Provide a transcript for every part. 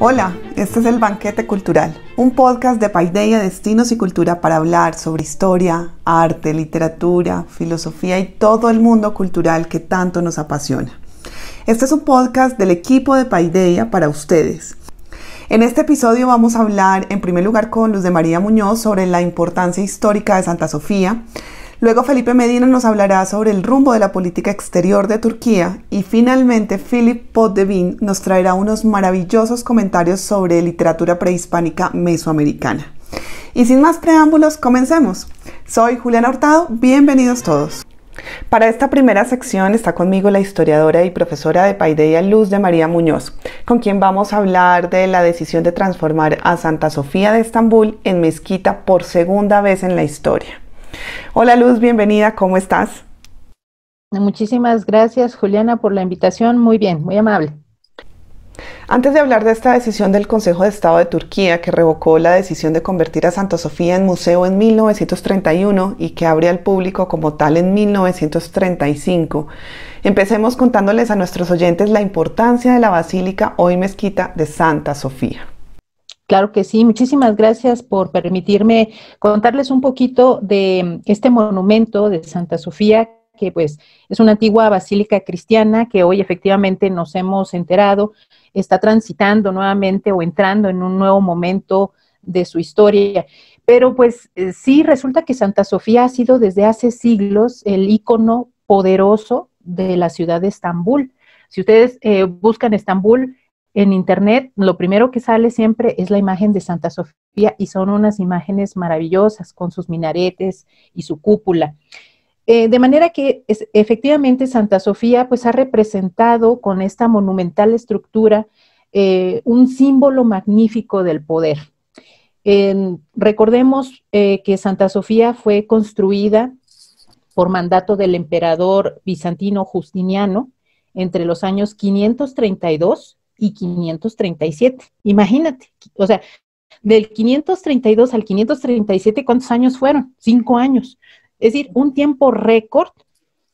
Hola, este es el Banquete Cultural, un podcast de Paideia Destinos y Cultura para hablar sobre historia, arte, literatura, filosofía y todo el mundo cultural que tanto nos apasiona. Este es un podcast del equipo de Paideia para ustedes. En este episodio vamos a hablar en primer lugar con Luz de María Muñoz sobre la importancia histórica de Santa Sofía, Luego Felipe Medina nos hablará sobre el rumbo de la política exterior de Turquía y finalmente Philip potdevin nos traerá unos maravillosos comentarios sobre literatura prehispánica mesoamericana. Y sin más preámbulos, comencemos. Soy Juliana Hurtado, bienvenidos todos. Para esta primera sección está conmigo la historiadora y profesora de Paideia Luz de María Muñoz, con quien vamos a hablar de la decisión de transformar a Santa Sofía de Estambul en mezquita por segunda vez en la historia. Hola Luz, bienvenida, ¿cómo estás? Muchísimas gracias Juliana por la invitación, muy bien, muy amable. Antes de hablar de esta decisión del Consejo de Estado de Turquía que revocó la decisión de convertir a Santa Sofía en museo en 1931 y que abre al público como tal en 1935, empecemos contándoles a nuestros oyentes la importancia de la Basílica hoy mezquita de Santa Sofía. Claro que sí, muchísimas gracias por permitirme contarles un poquito de este monumento de Santa Sofía que pues es una antigua basílica cristiana que hoy efectivamente nos hemos enterado, está transitando nuevamente o entrando en un nuevo momento de su historia. Pero pues eh, sí resulta que Santa Sofía ha sido desde hace siglos el ícono poderoso de la ciudad de Estambul. Si ustedes eh, buscan Estambul, en internet, lo primero que sale siempre es la imagen de Santa Sofía y son unas imágenes maravillosas con sus minaretes y su cúpula. Eh, de manera que es, efectivamente Santa Sofía pues ha representado con esta monumental estructura eh, un símbolo magnífico del poder. recordemos eh, que Santa Sofía fue construida por mandato del emperador bizantino Justiniano entre los años 532 y 537. Imagínate, o sea, del 532 al 537, ¿cuántos años fueron? Cinco años. Es decir, un tiempo récord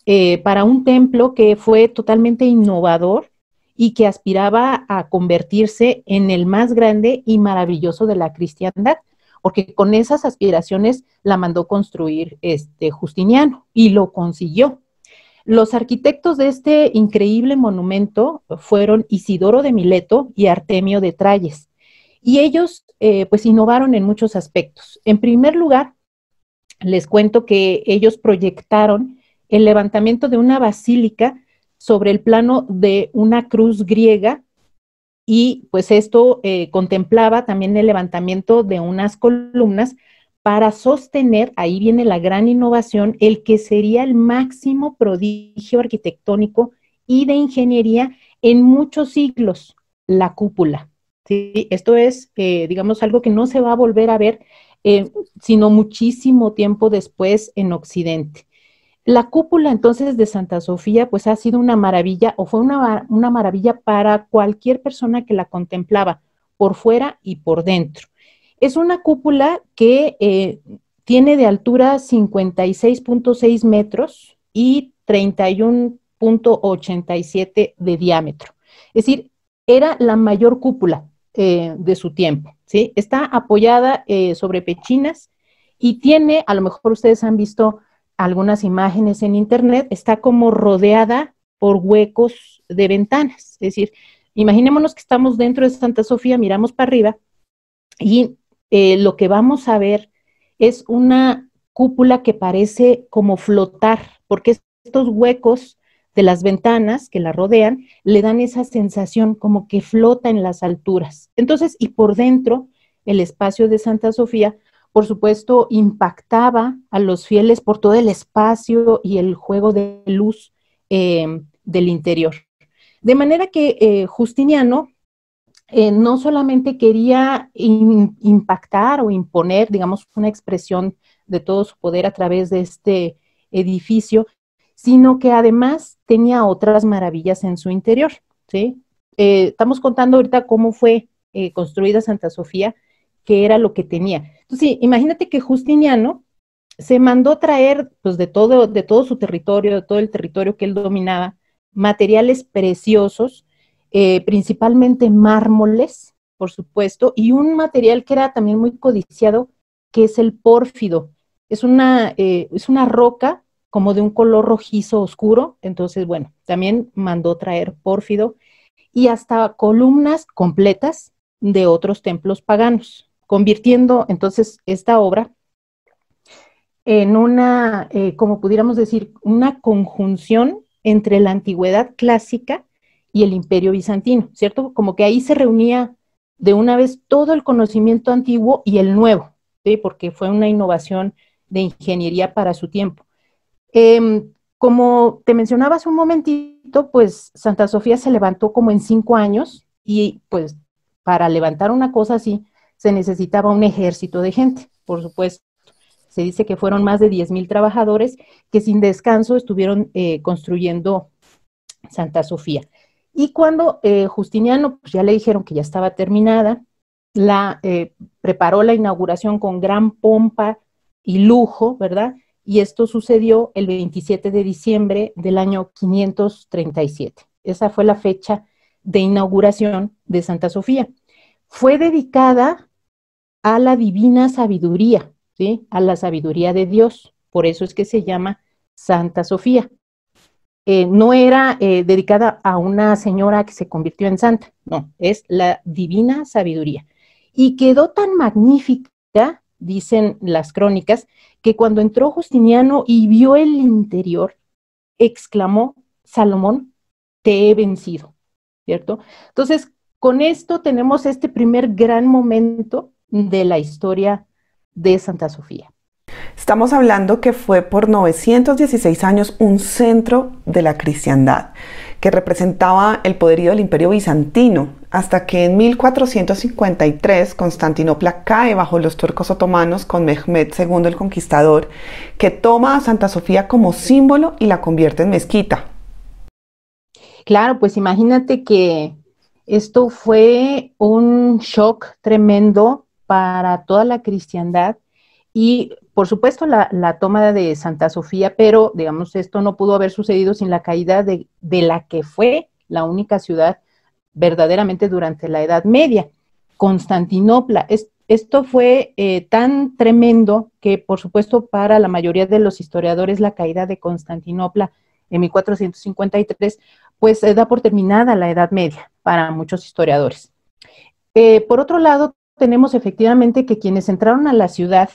eh, para un templo que fue totalmente innovador y que aspiraba a convertirse en el más grande y maravilloso de la cristiandad, porque con esas aspiraciones la mandó construir este Justiniano y lo consiguió. Los arquitectos de este increíble monumento fueron Isidoro de Mileto y Artemio de Tralles. Y ellos eh, pues innovaron en muchos aspectos. En primer lugar, les cuento que ellos proyectaron el levantamiento de una basílica sobre el plano de una cruz griega y pues esto eh, contemplaba también el levantamiento de unas columnas para sostener, ahí viene la gran innovación, el que sería el máximo prodigio arquitectónico y de ingeniería en muchos siglos, la cúpula. ¿sí? Esto es, eh, digamos, algo que no se va a volver a ver, eh, sino muchísimo tiempo después en Occidente. La cúpula entonces de Santa Sofía pues ha sido una maravilla o fue una, una maravilla para cualquier persona que la contemplaba por fuera y por dentro. Es una cúpula que eh, tiene de altura 56.6 metros y 31.87 de diámetro. Es decir, era la mayor cúpula eh, de su tiempo. ¿sí? Está apoyada eh, sobre pechinas y tiene, a lo mejor ustedes han visto algunas imágenes en internet, está como rodeada por huecos de ventanas. Es decir, imaginémonos que estamos dentro de Santa Sofía, miramos para arriba y eh, lo que vamos a ver es una cúpula que parece como flotar, porque estos huecos de las ventanas que la rodean le dan esa sensación como que flota en las alturas. Entonces, y por dentro, el espacio de Santa Sofía, por supuesto, impactaba a los fieles por todo el espacio y el juego de luz eh, del interior. De manera que eh, Justiniano eh, no solamente quería impactar o imponer, digamos, una expresión de todo su poder a través de este edificio, sino que además tenía otras maravillas en su interior. ¿sí? Eh, estamos contando ahorita cómo fue eh, construida Santa Sofía, que era lo que tenía. Entonces, imagínate que Justiniano se mandó traer pues, de, todo, de todo su territorio, de todo el territorio que él dominaba, materiales preciosos eh, principalmente mármoles, por supuesto, y un material que era también muy codiciado, que es el pórfido. Es una, eh, es una roca como de un color rojizo oscuro, entonces, bueno, también mandó traer pórfido y hasta columnas completas de otros templos paganos, convirtiendo entonces esta obra en una, eh, como pudiéramos decir, una conjunción entre la antigüedad clásica y el imperio bizantino, ¿cierto? Como que ahí se reunía de una vez todo el conocimiento antiguo y el nuevo, porque fue una innovación de ingeniería para su tiempo. Em, como te mencionaba hace un momentito, pues Santa Sofía se levantó como en cinco años y pues para levantar una cosa así se necesitaba un ejército de gente, por supuesto. Se dice que fueron más de 10.000 trabajadores que sin descanso estuvieron eh, construyendo Santa Sofía. Y cuando eh, Justiniano, pues ya le dijeron que ya estaba terminada, la eh, preparó la inauguración con gran pompa y lujo, ¿verdad? Y esto sucedió el 27 de diciembre del año 537. Esa fue la fecha de inauguración de Santa Sofía. Fue dedicada a la divina sabiduría, ¿sí? A la sabiduría de Dios. Por eso es que se llama Santa Sofía. Eh, no era eh, dedicada a una señora que se convirtió en santa, no, es la divina sabiduría. Y quedó tan magnífica, dicen las crónicas, que cuando entró Justiniano y vio el interior, exclamó, Salomón, te he vencido, ¿cierto? Entonces, con esto tenemos este primer gran momento de la historia de Santa Sofía. Estamos hablando que fue por 916 años un centro de la cristiandad, que representaba el poderío del imperio bizantino, hasta que en 1453 Constantinopla cae bajo los turcos otomanos con Mehmed II el Conquistador, que toma a Santa Sofía como símbolo y la convierte en mezquita. Claro, pues imagínate que esto fue un shock tremendo para toda la cristiandad y por supuesto, la, toma de Santa Sofía, pero digamos, esto no pudo haber sucedido sin la caída de, la que fue la única ciudad verdaderamente durante la Edad Media, Constantinopla. esto fue eh, tan tremendo que, por supuesto, para la mayoría de los historiadores, la caída de Constantinopla en 1453, pues eh, da por terminada la Edad Media para muchos historiadores. Eh, por otro lado, tenemos efectivamente que quienes entraron a la ciudad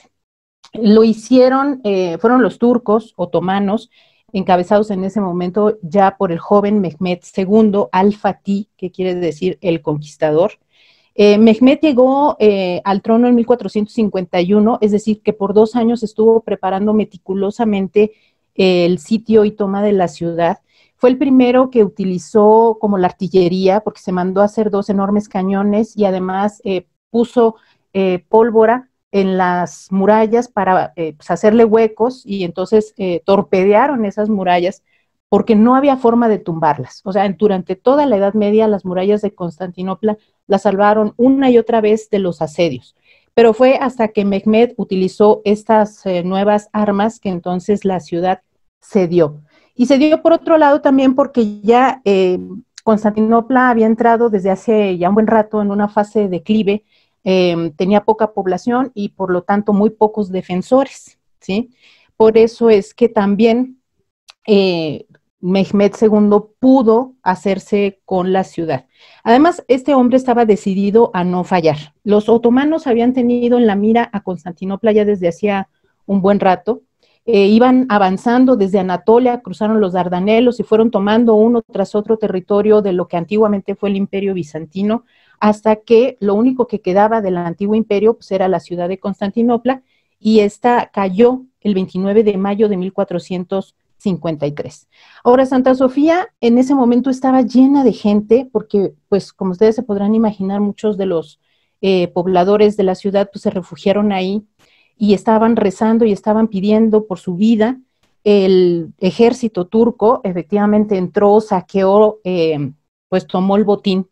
lo hicieron, eh, fueron los turcos otomanos, encabezados en ese momento ya por el joven Mehmed II al-Fatih, que quiere decir el conquistador. Eh, Mehmed llegó eh, al trono en 1451, es decir, que por dos años estuvo preparando meticulosamente el sitio y toma de la ciudad. Fue el primero que utilizó como la artillería, porque se mandó a hacer dos enormes cañones y además puso pólvora en las murallas para eh, pues, hacerle huecos y entonces eh, torpedearon esas murallas porque no había forma de tumbarlas. O sea, durante toda la Edad Media las murallas de Constantinopla las salvaron una y otra vez de los asedios. Pero fue hasta que Mehmed utilizó estas eh, nuevas armas que entonces la ciudad cedió. Y cedió por otro lado también porque ya Constantinopla había entrado desde hace ya un buen rato en una fase de declive Em, tenía poca población y por lo tanto muy pocos defensores, ¿sí? Por eso es que también eh, Mehmed II pudo hacerse con la ciudad. Además, este hombre estaba decidido a no fallar. Los otomanos habían tenido en la mira a Constantinopla ya desde hacía un buen rato. Eh, iban avanzando desde Anatolia, cruzaron los Dardanelos y fueron tomando uno tras otro territorio de lo que antiguamente fue el imperio bizantino hasta que lo único que quedaba del antiguo imperio pues, era la ciudad de Constantinopla y esta cayó el 29 de mayo de 1453. Ahora, Santa Sofía en ese momento estaba llena de gente porque, pues, como ustedes se podrán imaginar, muchos de los eh, pobladores de la ciudad pues, se refugiaron ahí y estaban rezando y estaban pidiendo por su vida. El ejército turco efectivamente entró, saqueó, eh, pues tomó el botín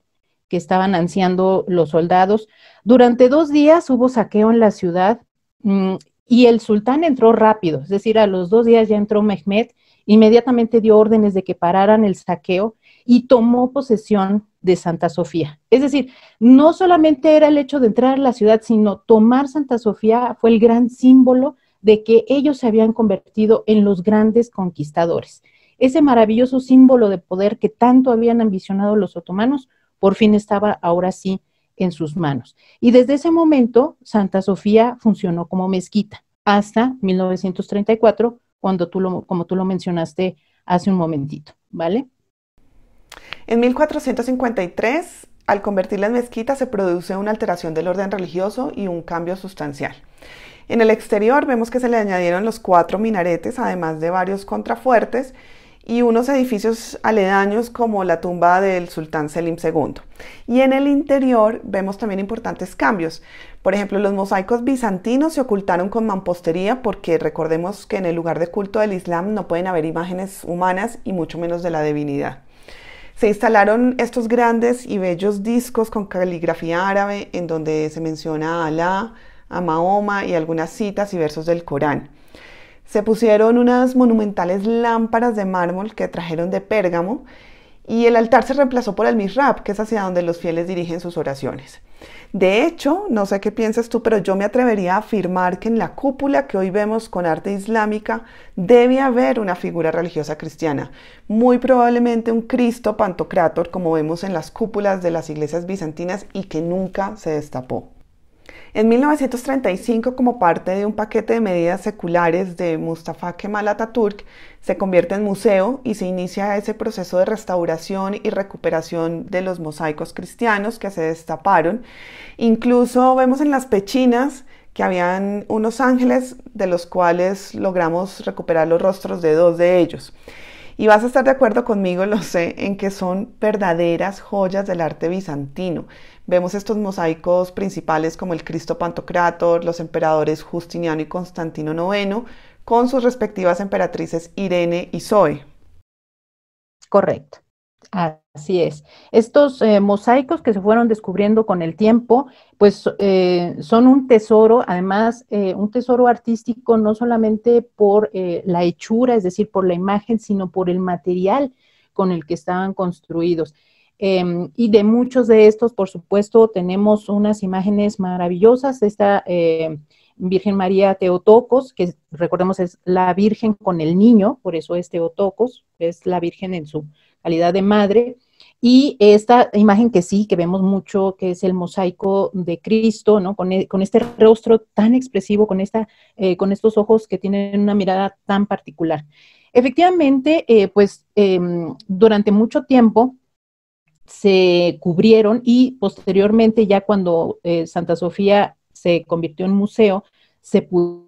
que estaban ansiando los soldados. Durante dos días hubo saqueo en la ciudad mm, y el sultán entró rápido, es decir, a los dos días ya entró Mehmed, inmediatamente dio órdenes de que pararan el saqueo y tomó posesión de Santa Sofía. Es decir, no solamente era el hecho de entrar a la ciudad, sino tomar Santa Sofía fue el gran símbolo de que ellos se habían convertido en los grandes conquistadores. Ese maravilloso símbolo de poder que tanto habían ambicionado los otomanos por fin estaba ahora sí en sus manos. Y desde ese momento, Santa Sofía funcionó como mezquita hasta 1934, cuando tú lo, como tú lo mencionaste hace un momentito, ¿vale? En 1453, al convertirla en mezquita, se produce una alteración del orden religioso y un cambio sustancial. En el exterior vemos que se le añadieron los cuatro minaretes, además de varios contrafuertes, y unos edificios aledaños como la tumba del sultán Selim II. Y en el interior vemos también importantes cambios. Por ejemplo, los mosaicos bizantinos se ocultaron con mampostería porque recordemos que en el lugar de culto del Islam no pueden haber imágenes humanas y mucho menos de la divinidad. Se instalaron estos grandes y bellos discos con caligrafía árabe en donde se menciona a Alá, a Mahoma y algunas citas y versos del Corán. Se pusieron unas monumentales lámparas de mármol que trajeron de Pérgamo y el altar se reemplazó por el misrab, que es hacia donde los fieles dirigen sus oraciones. De hecho, no sé qué piensas tú, pero yo me atrevería a afirmar que en la cúpula que hoy vemos con arte islámica debe haber una figura religiosa cristiana, muy probablemente un Cristo Pantocrátor como vemos en las cúpulas de las iglesias bizantinas y que nunca se destapó. En 1935, como parte de un paquete de medidas seculares de Mustafa Kemal Atatürk, se convierte en museo y se inicia ese proceso de restauración y recuperación de los mosaicos cristianos que se destaparon. Incluso vemos en las pechinas que habían unos ángeles de los cuales logramos recuperar los rostros de dos de ellos. Y vas a estar de acuerdo conmigo, lo sé, en que son verdaderas joyas del arte bizantino. Vemos estos mosaicos principales como el Cristo Pantocrátor, los emperadores Justiniano y Constantino IX, con sus respectivas emperatrices Irene y Zoe. Correcto. Así es. Estos eh, mosaicos que se fueron descubriendo con el tiempo, pues eh, son un tesoro, además eh, un tesoro artístico no solamente por la hechura, es decir, por la imagen, sino por el material con el que estaban construidos. Em, y de muchos de estos, por supuesto, tenemos unas imágenes maravillosas. Esta Virgen María Teotocos, que recordemos es la Virgen con el niño, por eso es Teotocos, es la Virgen en su calidad de madre. Y esta imagen que sí, que vemos mucho, que es el mosaico de Cristo, ¿no? Con, e, este rostro tan expresivo, con, esta, eh, con estos ojos que tienen una mirada tan particular. Efectivamente, eh, pues em, durante mucho tiempo se cubrieron y posteriormente ya cuando eh, Santa Sofía se convirtió en museo, se pudo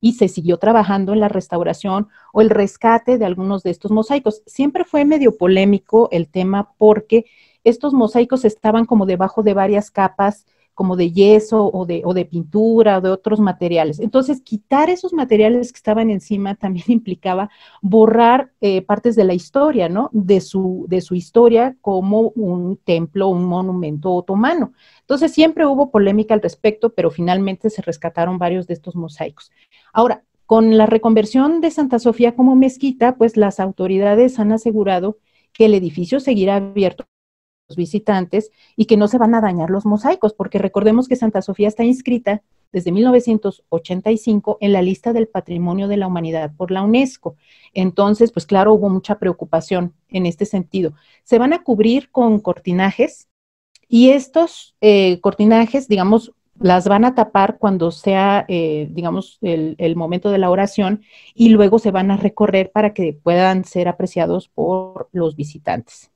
y se siguió trabajando en la restauración o el rescate de algunos de estos mosaicos. Siempre fue medio polémico el tema porque estos mosaicos estaban como debajo de varias capas como de yeso o de, o de pintura o de otros materiales. Entonces, quitar esos materiales que estaban encima también implicaba borrar eh, partes de la historia, ¿no? De su, de su historia como un templo, un monumento otomano. Entonces, siempre hubo polémica al respecto, pero finalmente se rescataron varios de estos mosaicos. Ahora, con la reconversión de Santa Sofía como mezquita, pues las autoridades han asegurado que el edificio seguirá abierto visitantes y que no se van a dañar los mosaicos, porque recordemos que Santa Sofía está inscrita desde 1985 en la lista del Patrimonio de la Humanidad por la UNESCO. Entonces, pues claro, hubo mucha preocupación en este sentido. Se van a cubrir con cortinajes y estos eh, cortinajes, digamos, las van a tapar cuando sea, eh, digamos, el, momento de la oración y luego se van a recorrer para que puedan ser apreciados por los visitantes.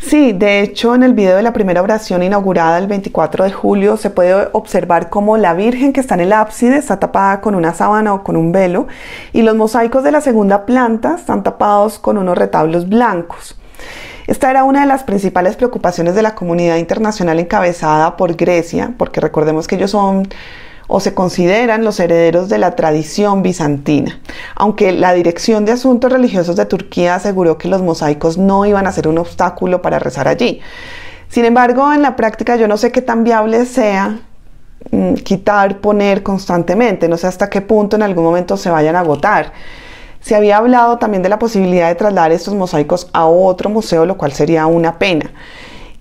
Sí, de hecho en el video de la primera oración inaugurada el 24 de julio se puede observar cómo la Virgen que está en el ábside está tapada con una sábana o con un velo y los mosaicos de la segunda planta están tapados con unos retablos blancos. Esta era una de las principales preocupaciones de la comunidad internacional encabezada por Grecia, porque recordemos que ellos son o se consideran los herederos de la tradición bizantina, aunque la Dirección de Asuntos Religiosos de Turquía aseguró que los mosaicos no iban a ser un obstáculo para rezar allí. Sin embargo, en la práctica yo no sé qué tan viable sea mm, quitar, poner constantemente, no sé hasta qué punto en algún momento se vayan a agotar. Se había hablado también de la posibilidad de trasladar estos mosaicos a otro museo, lo cual sería una pena.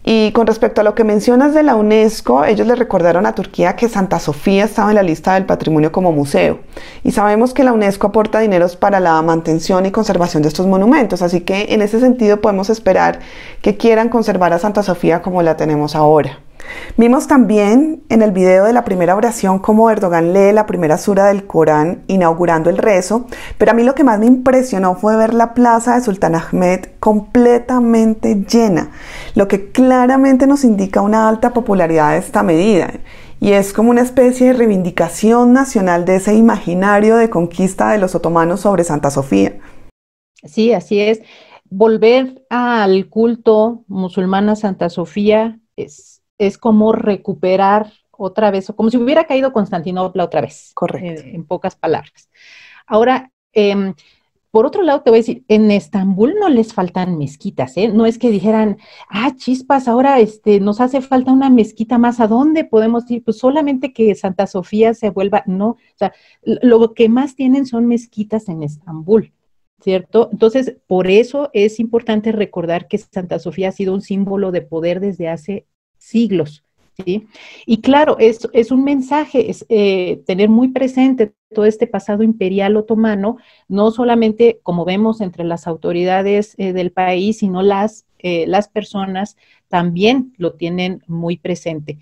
Y con respecto a lo que mencionas de la UNESCO, ellos le recordaron a Turquía que Santa Sofía estaba en la lista del patrimonio como museo. Y sabemos que la UNESCO aporta dineros para la mantención y conservación de estos monumentos, así que en ese sentido podemos esperar que quieran conservar a Santa Sofía como la tenemos ahora. Vimos también en el video de la primera oración cómo Erdogan lee la primera sura del Corán inaugurando el rezo, pero a mí lo que más me impresionó fue ver la plaza de Sultán Ahmed completamente llena, lo que claramente nos indica una alta popularidad de esta medida. Y es como una especie de reivindicación nacional de ese imaginario de conquista de los otomanos sobre Santa Sofía. Sí, así es. Volver al culto musulmán a Santa Sofía es es como recuperar otra vez, o como si hubiera caído Constantinopla otra vez. Correcto. Eh, en pocas palabras. Ahora, em, por otro lado, te voy a decir, en Estambul no les faltan mezquitas, ¿eh? No es que dijeran, ah, chispas, ahora este, nos hace falta una mezquita más, ¿a dónde podemos ir? Pues solamente que Santa Sofía se vuelva, no, o sea, lo que más tienen son mezquitas en Estambul, ¿cierto? Entonces, por eso es importante recordar que Santa Sofía ha sido un símbolo de poder desde hace siglos. ¿sí? Y claro, es, es un mensaje, es eh, tener muy presente todo este pasado imperial otomano, no solamente como vemos entre las autoridades eh, del país, sino las, eh, las personas también lo tienen muy presente.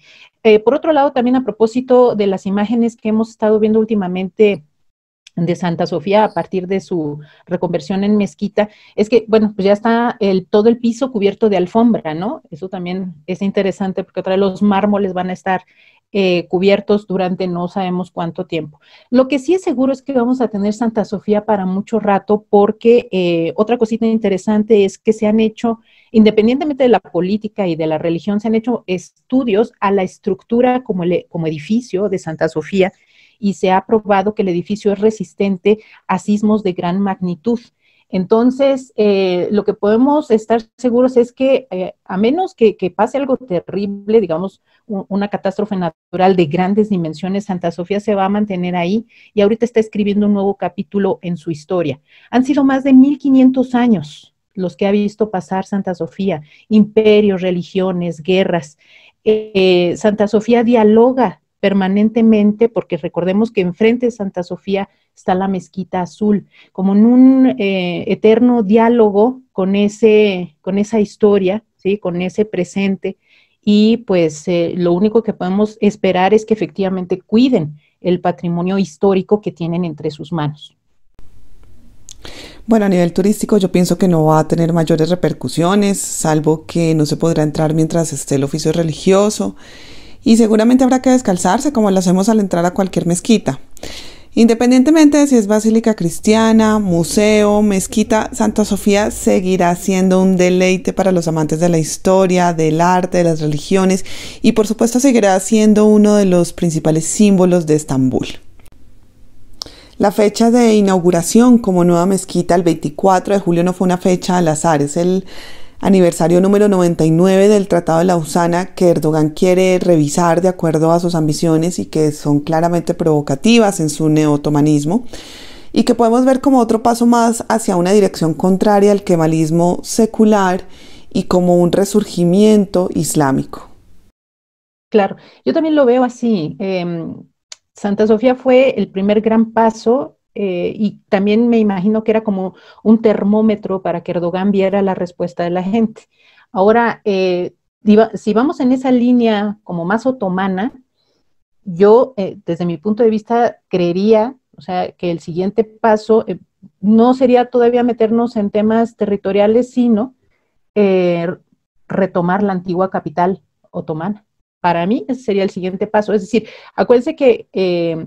por otro lado, también a propósito de las imágenes que hemos estado viendo últimamente, de Santa Sofía a partir de su reconversión en mezquita, es que, bueno, pues ya está el, todo el piso cubierto de alfombra, ¿no? Eso también es interesante porque otra vez los mármoles van a estar eh, cubiertos durante no sabemos cuánto tiempo. Lo que sí es seguro es que vamos a tener Santa Sofía para mucho rato porque eh, otra cosita interesante es que se han hecho, independientemente de la política y de la religión, se han hecho estudios a la estructura como, como edificio de Santa Sofía y se ha probado que el edificio es resistente a sismos de gran magnitud. Entonces, eh, lo que podemos estar seguros es que eh, a menos que, pase algo terrible, digamos, una catástrofe natural de grandes dimensiones, Santa Sofía se va a mantener ahí y ahorita está escribiendo un nuevo capítulo en su historia. Han sido más de 1500 años los que ha visto pasar Santa Sofía, imperios, religiones, guerras. Eh, Santa Sofía dialoga permanentemente, porque recordemos que enfrente de Santa Sofía está la Mezquita Azul, como en un eh, eterno diálogo con, ese, con esa historia, ¿sí? con ese presente, y pues eh, lo único que podemos esperar es que efectivamente cuiden el patrimonio histórico que tienen entre sus manos. Bueno, a nivel turístico yo pienso que no va a tener mayores repercusiones, salvo que no se podrá entrar mientras esté el oficio religioso y seguramente habrá que descalzarse como lo hacemos al entrar a cualquier mezquita. Independientemente de si es basílica cristiana, museo, mezquita, Santa Sofía seguirá siendo un deleite para los amantes de la historia, del arte, de las religiones y por supuesto seguirá siendo uno de los principales símbolos de Estambul. La fecha de inauguración como nueva mezquita el 24 de julio no fue una fecha al azar, es el aniversario número 99 del Tratado de Lausana que Erdogan quiere revisar de acuerdo a sus ambiciones y que son claramente provocativas en su neotomanismo y que podemos ver como otro paso más hacia una dirección contraria al kemalismo secular y como un resurgimiento islámico. Claro, yo también lo veo así. Em, Santa Sofía fue el primer gran paso eh, y también me imagino que era como un termómetro para que Erdogan viera la respuesta de la gente. Ahora, eh, si vamos en esa línea como más otomana, yo eh, desde mi punto de vista creería, o sea, que el siguiente paso no sería todavía meternos en temas territoriales, sino retomar la antigua capital otomana. Para mí ese sería el siguiente paso. Es decir, acuérdense que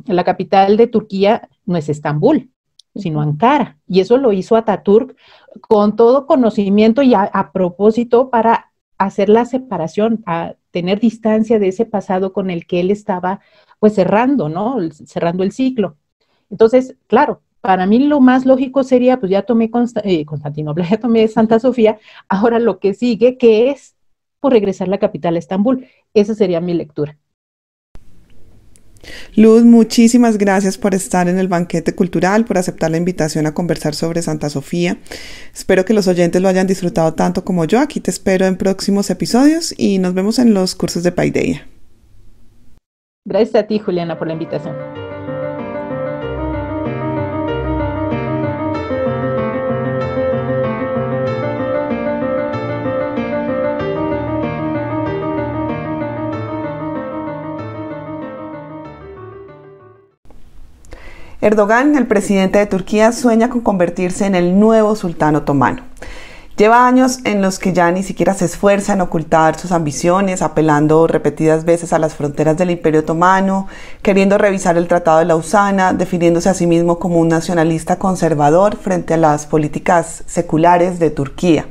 la capital de Turquía no es Estambul, sino Ankara. Y eso lo hizo Ataturk con todo conocimiento y a, propósito para hacer la separación, a tener distancia de ese pasado con el que él estaba pues cerrando, ¿no? Cerrando el ciclo. Entonces, claro, para mí lo más lógico sería, pues ya tomé eh, Constantinopla, ya tomé Santa Sofía, ahora lo que sigue, que es por pues, regresar la capital a Estambul. Esa sería mi lectura. Luz, muchísimas gracias por estar en el banquete cultural, por aceptar la invitación a conversar sobre Santa Sofía. Espero que los oyentes lo hayan disfrutado tanto como yo. Aquí te espero en próximos episodios y nos vemos en los cursos de Paideia. Gracias a ti, Juliana, por la invitación. Erdogan, el presidente de Turquía, sueña con convertirse en el nuevo sultán otomano. Lleva años en los que ya ni siquiera se esfuerza en ocultar sus ambiciones, apelando repetidas veces a las fronteras del Imperio Otomano, queriendo revisar el Tratado de Lausana, definiéndose a sí mismo como un nacionalista conservador frente a las políticas seculares de Turquía.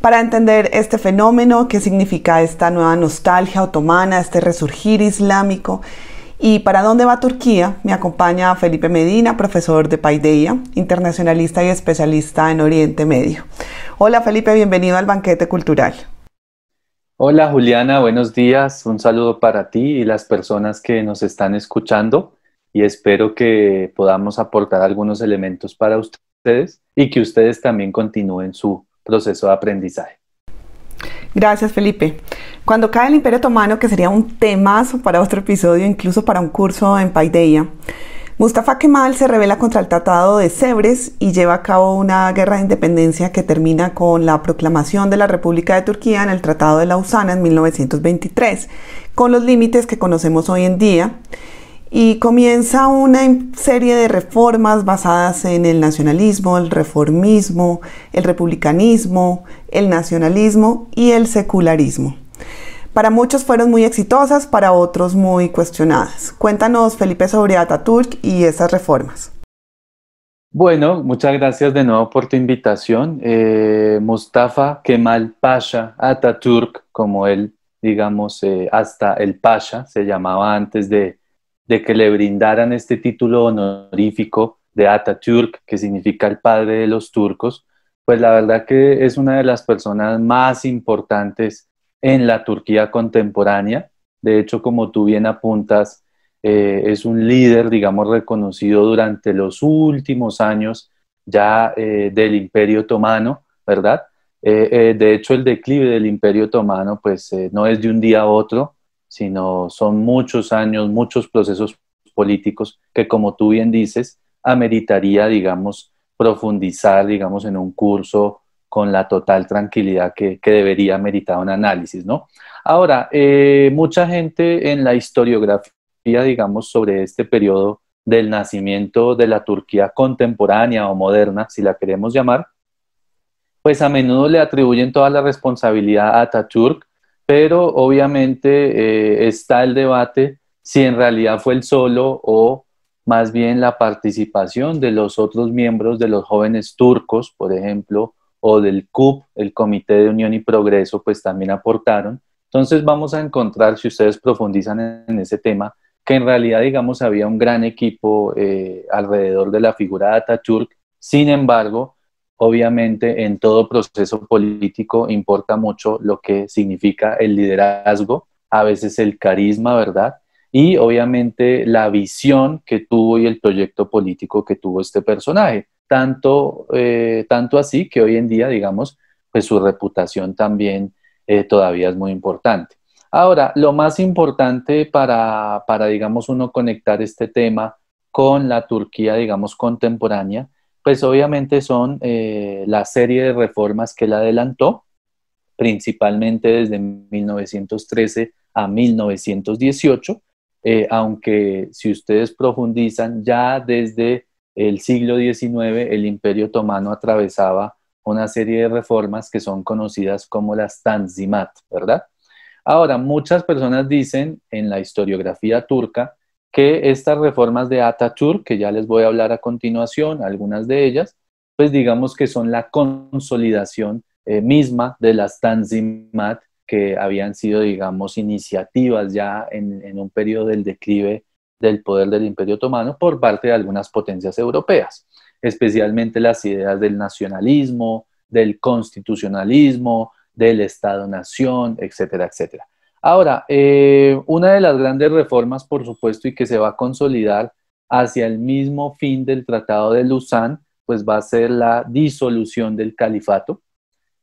Para entender este fenómeno, qué significa esta nueva nostalgia otomana, este resurgir islámico, ¿Y para dónde va Turquía? Me acompaña Felipe Medina, profesor de Paideia, internacionalista y especialista en Oriente Medio. Hola Felipe, bienvenido al Banquete Cultural. Hola Juliana, buenos días. Un saludo para ti y las personas que nos están escuchando y espero que podamos aportar algunos elementos para ustedes y que ustedes también continúen su proceso de aprendizaje. Gracias, Felipe. Cuando cae el Imperio Otomano, que sería un temazo para otro episodio, incluso para un curso en Paideia, Mustafa Kemal se revela contra el Tratado de Sebres y lleva a cabo una guerra de independencia que termina con la proclamación de la República de Turquía en el Tratado de Lausana en 1923, con los límites que conocemos hoy en día y comienza una serie de reformas basadas en el nacionalismo, el reformismo, el republicanismo, el nacionalismo y el secularismo. Para muchos fueron muy exitosas, para otros muy cuestionadas. Cuéntanos, Felipe, sobre Ataturk y esas reformas. Bueno, muchas gracias de nuevo por tu invitación. Eh, Mustafa Kemal Pasha Ataturk, como él, digamos, eh, hasta el Pasha se llamaba antes de, de que le brindaran este título honorífico de Atatürk, que significa el padre de los turcos, pues la verdad que es una de las personas más importantes en la Turquía contemporánea. De hecho, como tú bien apuntas, eh, es un líder, digamos, reconocido durante los últimos años ya eh, del Imperio Otomano, ¿verdad? Eh, de hecho, el declive del Imperio Otomano, pues no es de un día a otro, sino son muchos años, muchos procesos políticos que, como tú bien dices, ameritaría, digamos, profundizar, digamos, en un curso con la total tranquilidad que, debería meritar un análisis, ¿no? Ahora, eh, mucha gente en la historiografía, digamos, sobre este periodo del nacimiento de la Turquía contemporánea o moderna, si la queremos llamar, pues a menudo le atribuyen toda la responsabilidad a Atatürk pero obviamente eh, está el debate si en realidad fue el solo o más bien la participación de los otros miembros de los jóvenes turcos, por ejemplo, o del CUP, el Comité de Unión y Progreso, pues también aportaron. Entonces vamos a encontrar, si ustedes profundizan en ese tema, que en realidad, digamos, había un gran equipo eh, alrededor de la figura de Atatürk. Sin embargo, obviamente en todo proceso político importa mucho lo que significa el liderazgo, a veces el carisma, ¿verdad? Y obviamente la visión que tuvo y el proyecto político que tuvo este personaje. Tanto, eh, tanto así que hoy en día, digamos, pues su reputación también eh, todavía es muy importante. Ahora, lo más importante para, para, digamos, uno conectar este tema con la Turquía, digamos, contemporánea, pues obviamente son eh, la serie de reformas que él adelantó, principalmente desde 1913 a 1918, eh, aunque si ustedes profundizan, ya desde el siglo XIX el Imperio Otomano atravesaba una serie de reformas que son conocidas como las Tanzimat, ¿verdad? Ahora, muchas personas dicen en la historiografía turca que estas reformas de Atatürk que ya les voy a hablar a continuación, algunas de ellas, pues digamos que son la consolidación eh, misma de las Tanzimat que habían sido, digamos, iniciativas ya en, en un periodo del declive del poder del Imperio Otomano por parte de algunas potencias europeas, especialmente las ideas del nacionalismo, del constitucionalismo, del Estado-Nación, etcétera, etcétera. Ahora, eh, una de las grandes reformas, por supuesto, y que se va a consolidar hacia el mismo fin del Tratado de Luzán, pues va a ser la disolución del califato.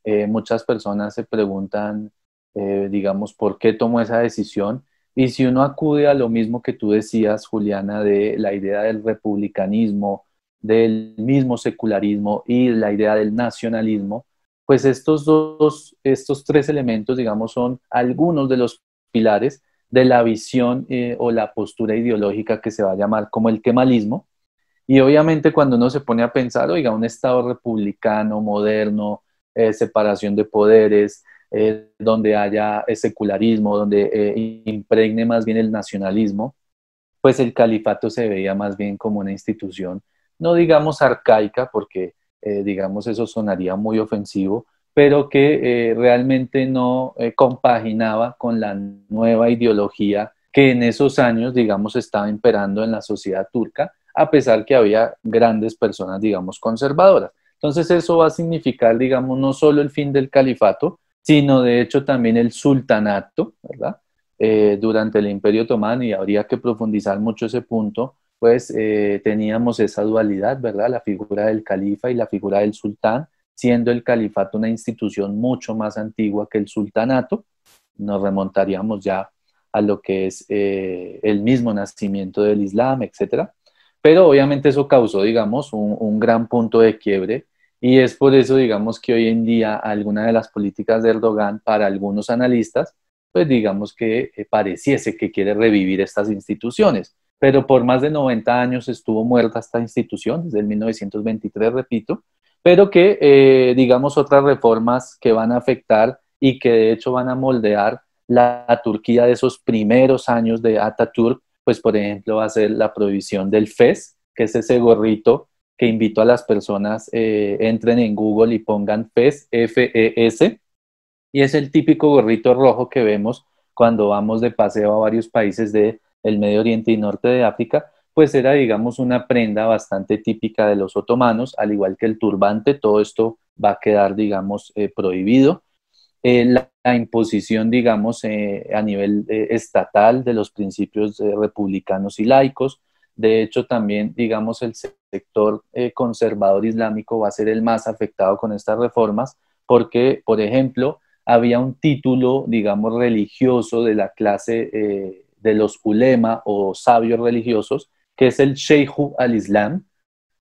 Eh, muchas personas se preguntan, eh, digamos, por qué tomó esa decisión. Y si uno acude a lo mismo que tú decías, Juliana, de la idea del republicanismo, del mismo secularismo y la idea del nacionalismo, pues estos dos, estos tres elementos, digamos, son algunos de los pilares de la visión eh, o la postura ideológica que se va a llamar como el kemalismo. Y obviamente cuando uno se pone a pensar, oiga, un Estado republicano, moderno, eh, separación de poderes, eh, donde haya secularismo, donde impregne más bien el nacionalismo, pues el califato se veía más bien como una institución, no digamos arcaica, porque eh, digamos, eso sonaría muy ofensivo, pero que eh, realmente no eh, compaginaba con la nueva ideología que en esos años, digamos, estaba imperando en la sociedad turca, a pesar que había grandes personas, digamos, conservadoras. Entonces eso va a significar, digamos, no solo el fin del califato, sino de hecho también el sultanato, ¿verdad? durante el Imperio Otomano, y habría que profundizar mucho ese punto, pues eh, teníamos esa dualidad, ¿verdad? La figura del califa y la figura del sultán, siendo el califato una institución mucho más antigua que el sultanato, nos remontaríamos ya a lo que es eh, el mismo nacimiento del Islam, etc. Pero obviamente eso causó, digamos, un, gran punto de quiebre y es por eso, digamos, que hoy en día alguna de las políticas de Erdogan para algunos analistas, pues digamos que eh, pareciese que quiere revivir estas instituciones pero por más de 90 años estuvo muerta esta institución, desde el 1923, repito, pero que, eh, digamos, otras reformas que van a afectar y que de hecho van a moldear la, Turquía de esos primeros años de Atatürk, pues por ejemplo va a ser la prohibición del FES, que es ese gorrito que invito a las personas, eh, entren en Google y pongan FES, f e y es el típico gorrito rojo que vemos cuando vamos de paseo a varios países de el Medio Oriente y norte de África, pues era, digamos, una prenda bastante típica de los otomanos, al igual que el turbante, todo esto va a quedar, digamos, eh, prohibido. Eh, la, imposición, digamos, eh, a nivel estatal de los principios republicanos y laicos. De hecho, también, digamos, el sector conservador islámico va a ser el más afectado con estas reformas, porque, por ejemplo, había un título, digamos, religioso de la clase de los ulema o sabios religiosos, que es el Sheikhu al-Islam,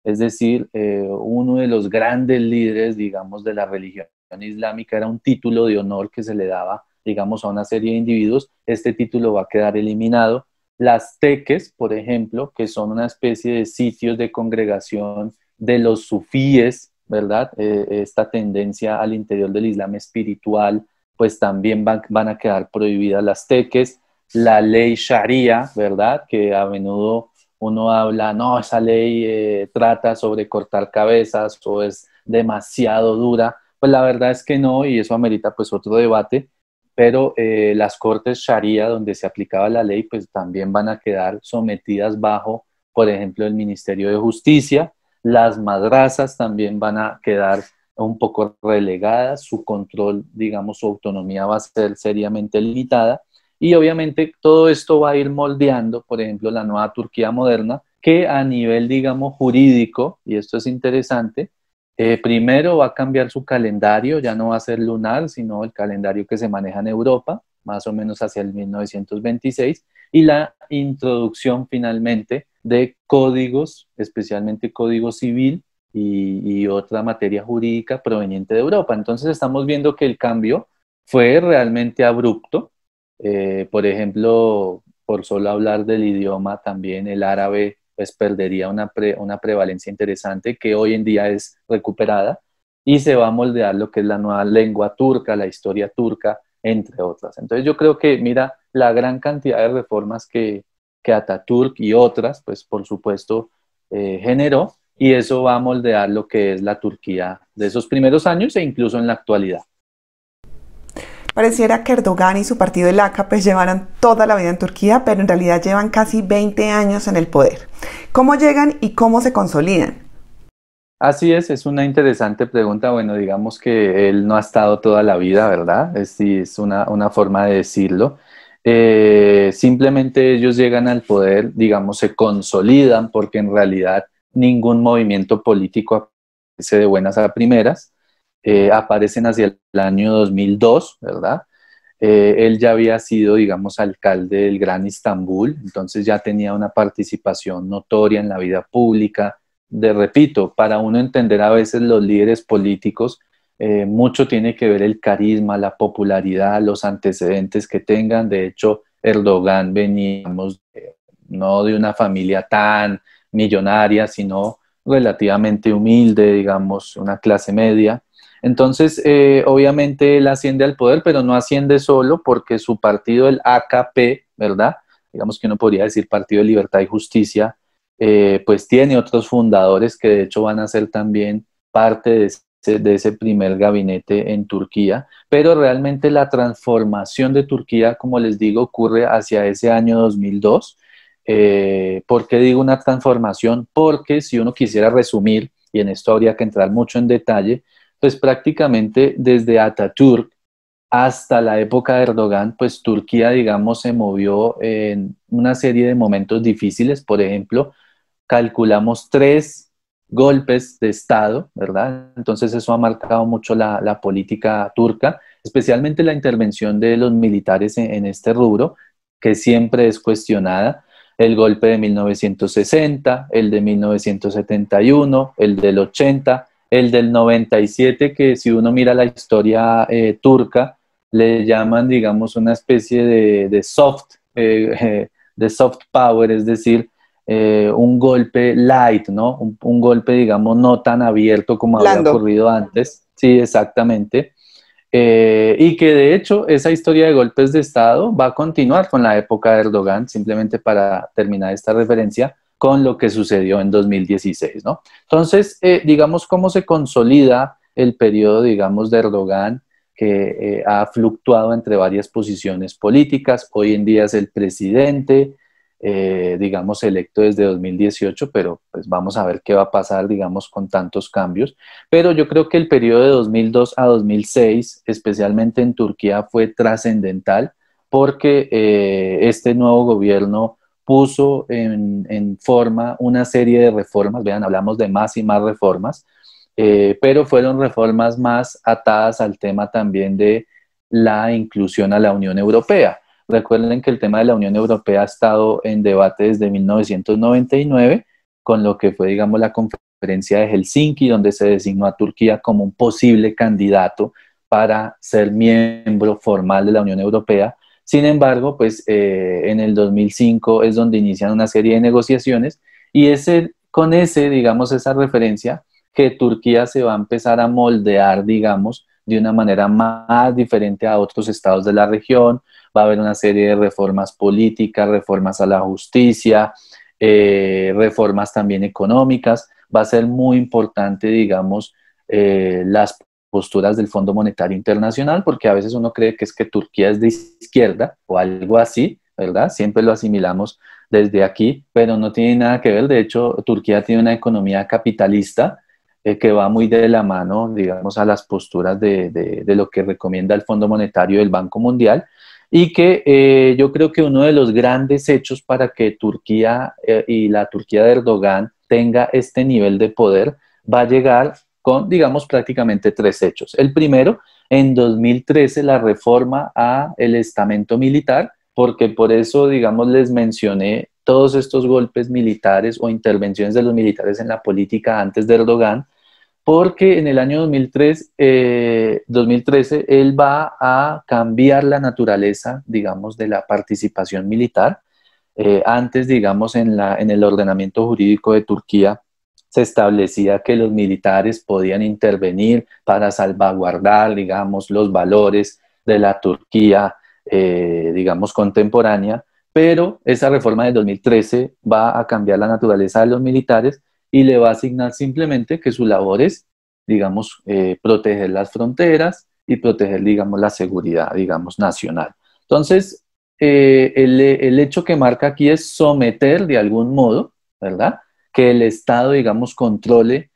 es decir, eh, uno de los grandes líderes, digamos, de la religión islámica, era un título de honor que se le daba, digamos, a una serie de individuos. Este título va a quedar eliminado. Las teques, por ejemplo, que son una especie de sitios de congregación de los sufíes, ¿verdad? Eh, esta tendencia al interior del Islam espiritual, pues también van, van a quedar prohibidas las teques la ley sharia, ¿verdad? Que a menudo uno habla, no, esa ley eh, trata sobre cortar cabezas o es demasiado dura. Pues la verdad es que no, y eso amerita pues otro debate, pero eh, las cortes sharia donde se aplicaba la ley pues también van a quedar sometidas bajo, por ejemplo, el Ministerio de Justicia, las madrazas también van a quedar un poco relegadas, su control, digamos, su autonomía va a ser seriamente limitada y obviamente todo esto va a ir moldeando, por ejemplo, la nueva Turquía moderna, que a nivel, digamos, jurídico, y esto es interesante, eh, primero va a cambiar su calendario, ya no va a ser lunar, sino el calendario que se maneja en Europa, más o menos hacia el 1926, y la introducción finalmente de códigos, especialmente código civil y otra materia jurídica proveniente de Europa. Entonces estamos viendo que el cambio fue realmente abrupto, eh, por ejemplo, por solo hablar del idioma, también el árabe pues perdería una, una prevalencia interesante que hoy en día es recuperada y se va a moldear lo que es la nueva lengua turca, la historia turca, entre otras. Entonces yo creo que, mira, la gran cantidad de reformas que, que Ataturk y otras, pues por supuesto, eh, generó, y eso va a moldear lo que es la Turquía de esos primeros años e incluso en la actualidad. Pareciera que Erdogan y su partido el AKP pues, llevaron toda la vida en Turquía, pero en realidad llevan casi 20 años en el poder. ¿Cómo llegan y cómo se consolidan? Así es, es una interesante pregunta. Bueno, digamos que él no ha estado toda la vida, ¿verdad? Es, es una, forma de decirlo. Eh, simplemente ellos llegan al poder, digamos, se consolidan porque en realidad ningún movimiento político aparece de buenas a primeras. Eh, aparecen hacia el año 2002, ¿verdad? Eh, él ya había sido, digamos, alcalde del Gran Istambul, entonces ya tenía una participación notoria en la vida pública. De repito, para uno entender a veces los líderes políticos, eh, mucho tiene que ver el carisma, la popularidad, los antecedentes que tengan. De hecho, Erdogan veníamos no de una familia tan millonaria, sino relativamente humilde, digamos, una clase media. Entonces, eh, obviamente él asciende al poder, pero no asciende solo porque su partido, el AKP, ¿verdad? Digamos que uno podría decir Partido de Libertad y Justicia, eh, pues tiene otros fundadores que de hecho van a ser también parte de ese, primer gabinete en Turquía, pero realmente la transformación de Turquía, como les digo, ocurre hacia ese año 2002. Eh, ¿Por qué digo una transformación? Porque si uno quisiera resumir, y en esto habría que entrar mucho en detalle, pues prácticamente desde Atatürk hasta la época de Erdogan, pues Turquía, digamos, se movió en una serie de momentos difíciles. Por ejemplo, calculamos tres golpes de Estado, ¿verdad? Entonces eso ha marcado mucho la, política turca, especialmente la intervención de los militares en, en este rubro, que siempre es cuestionada. El golpe de 1960, el de 1971, el del 80, el del 97, que si uno mira la historia eh, turca, le llaman, digamos, una especie de, soft, eh, de soft power, es decir, eh, un golpe light, ¿no? Un, golpe, digamos, no tan abierto como había ocurrido antes. Sí, exactamente. y que de hecho esa historia de golpes de Estado va a continuar con la época de Erdogan, simplemente para terminar esta referencia, con lo que sucedió en 2016, ¿no? Entonces, eh, digamos, cómo se consolida el periodo, digamos, de Erdogan, que eh, ha fluctuado entre varias posiciones políticas. Hoy en día es el presidente, eh, digamos, electo desde 2018, pero pues vamos a ver qué va a pasar, digamos, con tantos cambios. Pero yo creo que el periodo de 2002 a 2006, especialmente en Turquía, fue trascendental porque este nuevo gobierno puso en, forma una serie de reformas, vean, hablamos de más y más reformas, eh, pero fueron reformas más atadas al tema también de la inclusión a la Unión Europea. Recuerden que el tema de la Unión Europea ha estado en debate desde 1999, con lo que fue, digamos, la conferencia de Helsinki, donde se designó a Turquía como un posible candidato para ser miembro formal de la Unión Europea sin embargo, pues eh, en el 2005 es donde inician una serie de negociaciones y es con ese, digamos, esa referencia que Turquía se va a empezar a moldear, digamos, de una manera más diferente a otros estados de la región. Va a haber una serie de reformas políticas, reformas a la justicia, eh, reformas también económicas. Va a ser muy importante, digamos, eh, las posturas del Fondo Monetario Internacional, porque a veces uno cree que es que Turquía es de izquierda o algo así, ¿verdad? Siempre lo asimilamos desde aquí, pero no tiene nada que ver. De hecho, Turquía tiene una economía capitalista eh, que va muy de la mano, digamos, a las posturas de, de, lo que recomienda el Fondo Monetario del Banco Mundial y que eh, yo creo que uno de los grandes hechos para que Turquía eh, y la Turquía de Erdogan tenga este nivel de poder va a llegar con, digamos, prácticamente tres hechos. El primero, en 2013, la reforma a el estamento militar, porque por eso, digamos, les mencioné todos estos golpes militares o intervenciones de los militares en la política antes de Erdogan, porque en el año 2013 eh, él va a cambiar la naturaleza, digamos, de la participación militar. Eh, antes, digamos, en, la, en el ordenamiento jurídico de Turquía se establecía que los militares podían intervenir para salvaguardar, digamos, los valores de la Turquía, eh, digamos, contemporánea, pero esa reforma del 2013 va a cambiar la naturaleza de los militares y le va a asignar simplemente que su labor es, digamos, eh, proteger las fronteras y proteger, digamos, la seguridad, digamos, nacional. Entonces, eh, el, el hecho que marca aquí es someter de algún modo, ¿verdad? que el Estado, digamos, controle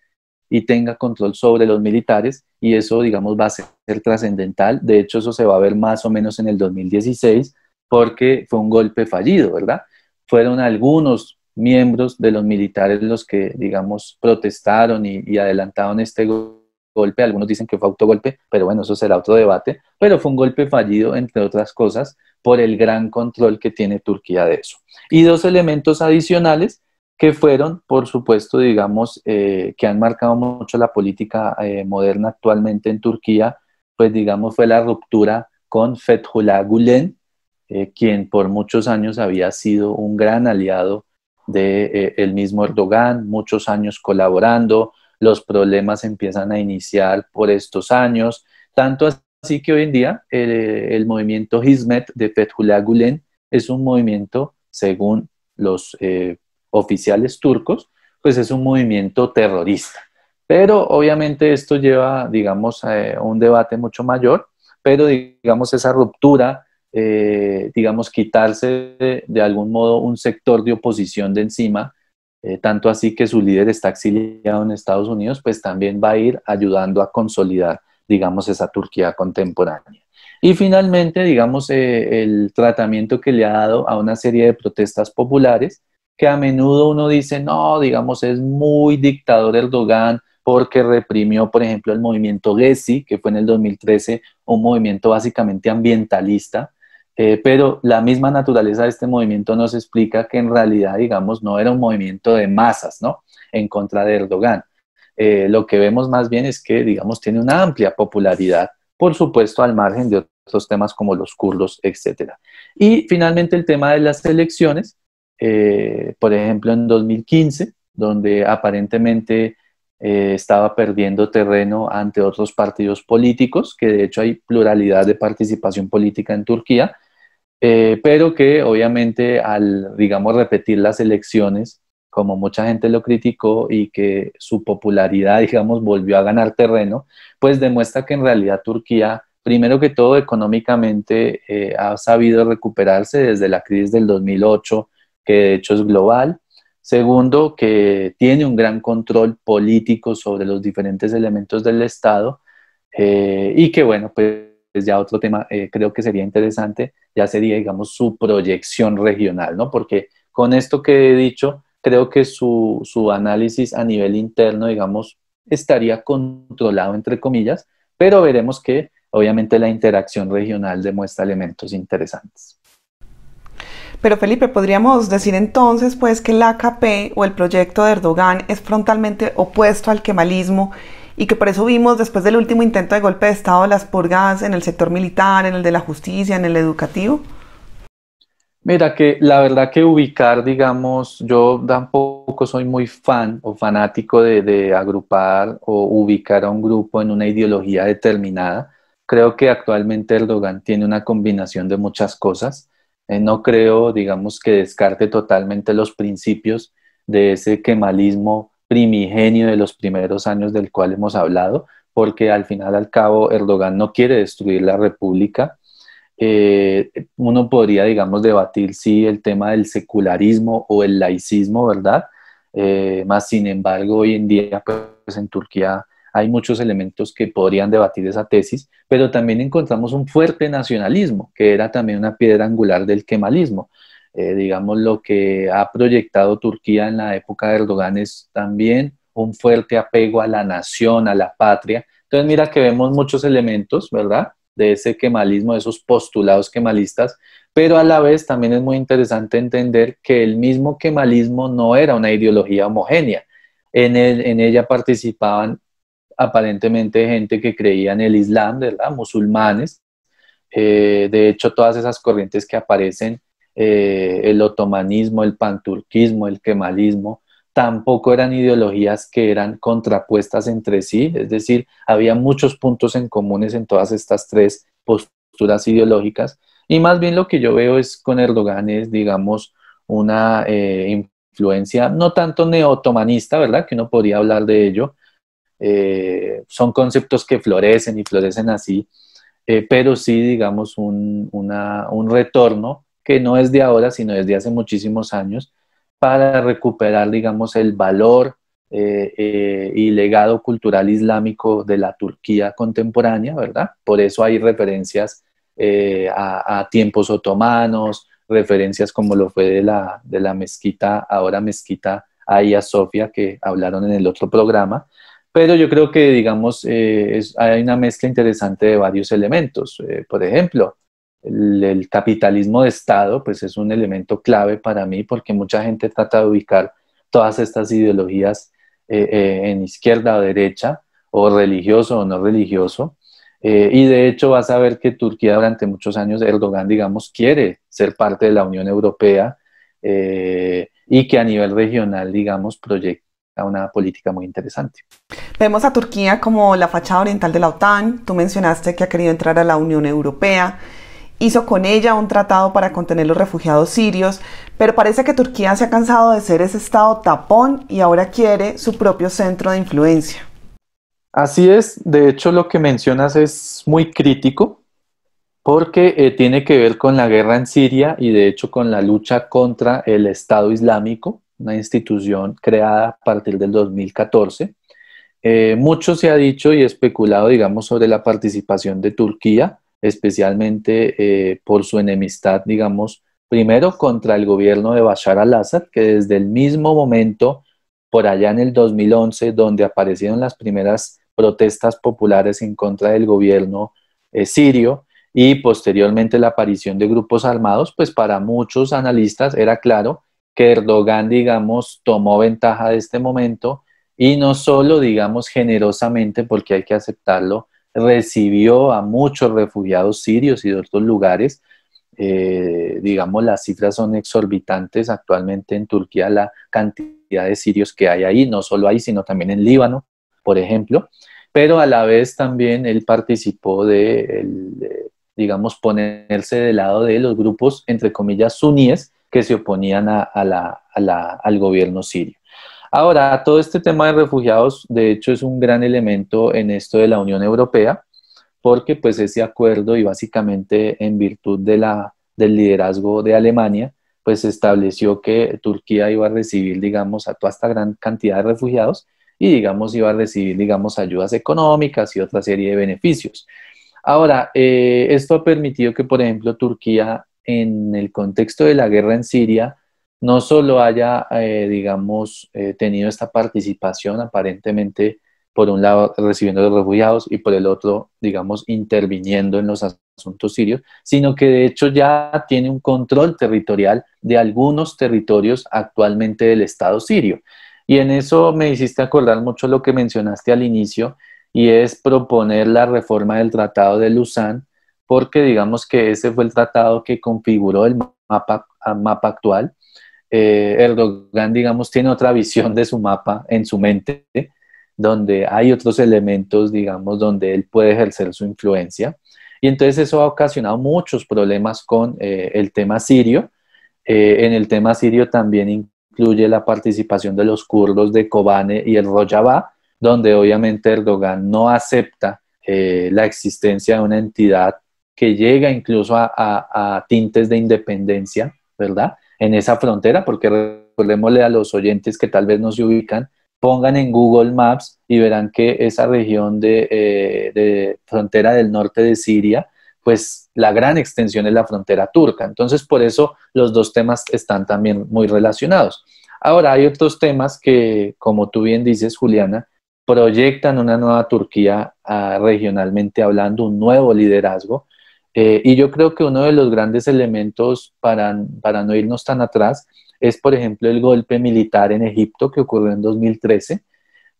y tenga control sobre los militares y eso, digamos, va a ser, trascendental. De hecho, eso se va a ver más o menos en el 2016 porque fue un golpe fallido, ¿verdad? Fueron algunos miembros de los militares los que, digamos, protestaron y, adelantaron este golpe. Algunos dicen que fue autogolpe, pero bueno, eso será otro debate. Pero fue un golpe fallido, entre otras cosas, por el gran control que tiene Turquía de eso. Y dos elementos adicionales que fueron, por supuesto, digamos, eh, que han marcado mucho la política eh, moderna actualmente en Turquía, pues digamos fue la ruptura con Fethullah Gulen, eh, quien por muchos años había sido un gran aliado de el mismo Erdogan, muchos años colaborando, los problemas empiezan a iniciar por estos años, tanto así que hoy en día el movimiento Hizmet de Fethullah Gulen es un movimiento, según los eh, oficiales turcos, pues es un movimiento terrorista. Pero obviamente esto lleva, digamos, a eh, un debate mucho mayor, pero digamos esa ruptura, eh, digamos, quitarse de, algún modo un sector de oposición de encima, eh, tanto así que su líder está exiliado en Estados Unidos, pues también va a ir ayudando a consolidar, digamos, esa Turquía contemporánea. Y finalmente, digamos, el tratamiento que le ha dado a una serie de protestas populares, que a menudo uno dice, no, digamos, es muy dictador Erdogan porque reprimió, por ejemplo, el movimiento Gezi, que fue en el 2013 un movimiento básicamente ambientalista, eh, pero la misma naturaleza de este movimiento nos explica que en realidad, digamos, no era un movimiento de masas, ¿no? En contra de Erdogan. Eh, lo que vemos más bien es que, digamos, tiene una amplia popularidad, por supuesto, al margen de otros temas como los kurdos, etc. Y finalmente el tema de las elecciones, eh, por ejemplo, en 2015, donde aparentemente eh, estaba perdiendo terreno ante otros partidos políticos, que de hecho hay pluralidad de participación política en Turquía, eh, pero que obviamente al, digamos, repetir las elecciones, como mucha gente lo criticó y que su popularidad, digamos, volvió a ganar terreno, pues demuestra que en realidad Turquía, primero que todo, económicamente ha sabido recuperarse desde la crisis del 2008 que de hecho es global. Segundo, que tiene un gran control político sobre los diferentes elementos del Estado. Eh, y que bueno, pues, pues ya otro tema eh, creo que sería interesante, ya sería, digamos, su proyección regional, ¿no? Porque con esto que he dicho, creo que su análisis a nivel interno, digamos, estaría controlado, entre comillas, pero veremos que obviamente la interacción regional demuestra elementos interesantes. Pero Felipe, podríamos decir entonces pues que el AKP o el proyecto de Erdogan es frontalmente opuesto al kemalismo y que por eso vimos después del último intento de golpe de Estado las purgas en el sector militar, en el de la justicia, en el educativo. Mira que la verdad que ubicar, digamos, yo tampoco soy muy fan o fanático de, de, agrupar o ubicar a un grupo en una ideología determinada. Creo que actualmente Erdogan tiene una combinación de muchas cosas. Eh, no creo, digamos, que descarte totalmente los principios de ese kemalismo primigenio de los primeros años del cual hemos hablado, porque al final al cabo Erdogan no quiere destruir la república. Eh, uno podría, digamos, debatir si el tema del secularismo o el laicismo, ¿verdad? Eh, más sin embargo, hoy en día, pues en Turquía hay muchos elementos que podrían debatir esa tesis, pero también encontramos un fuerte nacionalismo, que era también una piedra angular del kemalismo. Eh, digamos, lo que ha proyectado Turquía en la época de Erdogan es también un fuerte apego a la nación, a la patria. Entonces, mira que vemos muchos elementos, ¿verdad? De ese kemalismo, de esos postulados kemalistas, pero a la vez también es muy interesante entender que el mismo kemalismo no era una ideología homogénea. en ella participaban aparentemente gente que creía en el Islam, ¿verdad? Musulmanes. Eh, de hecho, todas esas corrientes que aparecen, eh, el otomanismo, el panturquismo, el kemalismo, tampoco eran ideologías que eran contrapuestas entre sí, es decir, había muchos puntos en comunes en todas estas tres posturas ideológicas y más bien lo que yo veo es con Erdogan es, digamos, una eh, influencia no tanto neotomanista, ¿verdad? Que uno podría hablar de ello, eh, son conceptos que florecen y florecen así, eh, pero sí, digamos, un, un retorno que no es de ahora, sino desde hace muchísimos años, para recuperar, digamos, el valor eh, y legado cultural islámico de la Turquía contemporánea, ¿verdad? Por eso hay referencias a, tiempos otomanos, referencias como lo fue de la, de la mezquita, ahora mezquita a Sofía que hablaron en el otro programa, pero yo creo que, digamos, eh, hay una mezcla interesante de varios elementos. Eh, por ejemplo, el, capitalismo de Estado, pues es un elemento clave para mí porque mucha gente trata de ubicar todas estas ideologías eh, en izquierda o derecha, o religioso o no religioso, y de hecho vas a ver que Turquía durante muchos años, Erdogan, digamos, quiere ser parte de la Unión Europea y que a nivel regional, digamos, proyecta una política muy interesante. Vemos a Turquía como la fachada oriental de la OTAN. Tú mencionaste que ha querido entrar a la Unión Europea. Hizo con ella un tratado para contener los refugiados sirios, pero parece que Turquía se ha cansado de ser ese estado tapón y ahora quiere su propio centro de influencia. Así es, de hecho lo que mencionas es muy crítico porque eh, tiene que ver con la guerra en Siria y de hecho con la lucha contra el Estado Islámico, una institución creada a partir del 2014. Eh, mucho se ha dicho y especulado, digamos, sobre la participación de Turquía, especialmente eh, por su enemistad, digamos, primero contra el gobierno de Bashar al-Assad, que desde el mismo momento, por allá en el 2011, donde aparecieron las primeras protestas populares en contra del gobierno eh, sirio y posteriormente la aparición de grupos armados, pues para muchos analistas era claro que Erdogan, digamos, tomó ventaja de este momento y no solo, digamos, generosamente, porque hay que aceptarlo, recibió a muchos refugiados sirios y de otros lugares. Eh, digamos, las cifras son exorbitantes actualmente en Turquía, la cantidad de sirios que hay ahí, no solo ahí, sino también en Líbano, por ejemplo. Pero a la vez también él participó de, de digamos, ponerse del lado de los grupos, entre comillas, suníes, que se oponían a, al gobierno sirio. Ahora, todo este tema de refugiados, de hecho, es un gran elemento en esto de la Unión Europea, porque pues ese acuerdo y básicamente en virtud de la, del liderazgo de Alemania, pues estableció que Turquía iba a recibir, digamos, a toda esta gran cantidad de refugiados y, digamos, iba a recibir, digamos, ayudas económicas y otra serie de beneficios. Ahora, eh, esto ha permitido que, por ejemplo, Turquía en el contexto de la guerra en Siria no solo haya, eh, digamos, eh, tenido esta participación aparentemente, por un lado recibiendo los refugiados y por el otro, digamos, interviniendo en los asuntos sirios, sino que de hecho ya tiene un control territorial de algunos territorios actualmente del Estado sirio. Y en eso me hiciste acordar mucho lo que mencionaste al inicio, y es proponer la reforma del Tratado de Luzán, porque digamos que ese fue el tratado que configuró el mapa, mapa actual. Eh, Erdogan, digamos, tiene otra visión de su mapa en su mente, donde hay otros elementos, digamos, donde él puede ejercer su influencia. Y entonces eso ha ocasionado muchos problemas con eh, el tema sirio. Eh, en el tema sirio también incluye la participación de los kurdos de Kobane y el Rojava, donde obviamente Erdogan no acepta la existencia de una entidad que llega incluso a, tintes de independencia, ¿verdad? En esa frontera, porque recordémosle a los oyentes que tal vez no se ubican, pongan en Google Maps y verán que esa región eh, de, frontera del norte de Siria, pues la gran extensión es la frontera turca. Entonces, por eso los dos temas están también muy relacionados. Ahora, hay otros temas que, como tú bien dices, Juliana, proyectan una nueva Turquía ah, regionalmente hablando, un nuevo liderazgo, eh, y yo creo que uno de los grandes elementos para, no irnos tan atrás es, por ejemplo, el golpe militar en Egipto que ocurrió en 2013.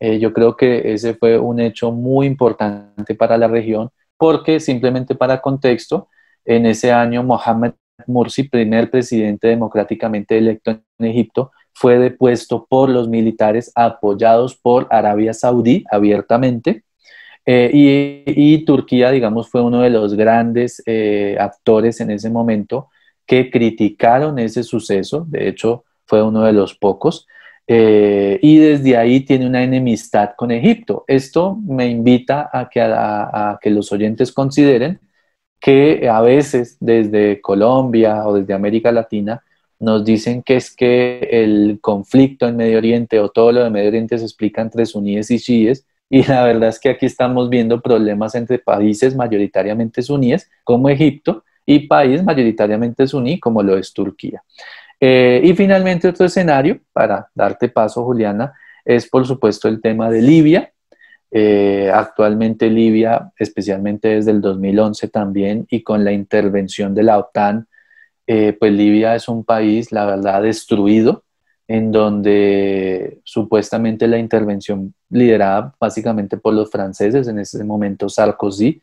Eh, yo creo que ese fue un hecho muy importante para la región porque, simplemente para contexto, en ese año Mohamed Morsi, primer presidente democráticamente electo en Egipto, fue depuesto por los militares apoyados por Arabia Saudí abiertamente eh, y, Turquía, digamos, fue uno de los grandes eh, actores en ese momento que criticaron ese suceso, de hecho fue uno de los pocos, eh, y desde ahí tiene una enemistad con Egipto. Esto me invita a que, a que los oyentes consideren que a veces desde Colombia o desde América Latina nos dicen que es que el conflicto en Medio Oriente o todo lo de Medio Oriente se explica entre suníes y chiíes, y la verdad es que aquí estamos viendo problemas entre países mayoritariamente suníes, como Egipto, y países mayoritariamente suní, como lo es Turquía. Eh, y finalmente otro escenario, para darte paso, Juliana, es por supuesto el tema de Libia. Eh, actualmente Libia, especialmente desde el 2011 también, y con la intervención de la OTAN, eh, pues Libia es un país, la verdad, destruido en donde supuestamente la intervención liderada básicamente por los franceses, en ese momento Sarkozy,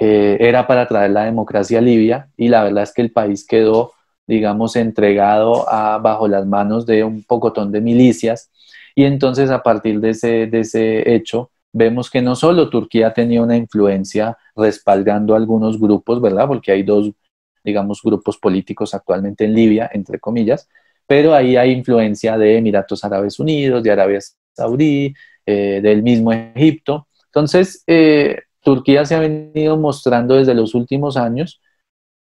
eh, era para traer la democracia a Libia y la verdad es que el país quedó, digamos, entregado bajo las manos de un pocotón de milicias y entonces a partir de ese, hecho vemos que no solo Turquía tenía una influencia respaldando algunos grupos, ¿verdad? Porque hay dos, digamos, grupos políticos actualmente en Libia, entre comillas, pero ahí hay influencia de Emiratos Árabes Unidos, de Arabia Saudí, eh, del mismo Egipto. Entonces, eh, Turquía se ha venido mostrando desde los últimos años.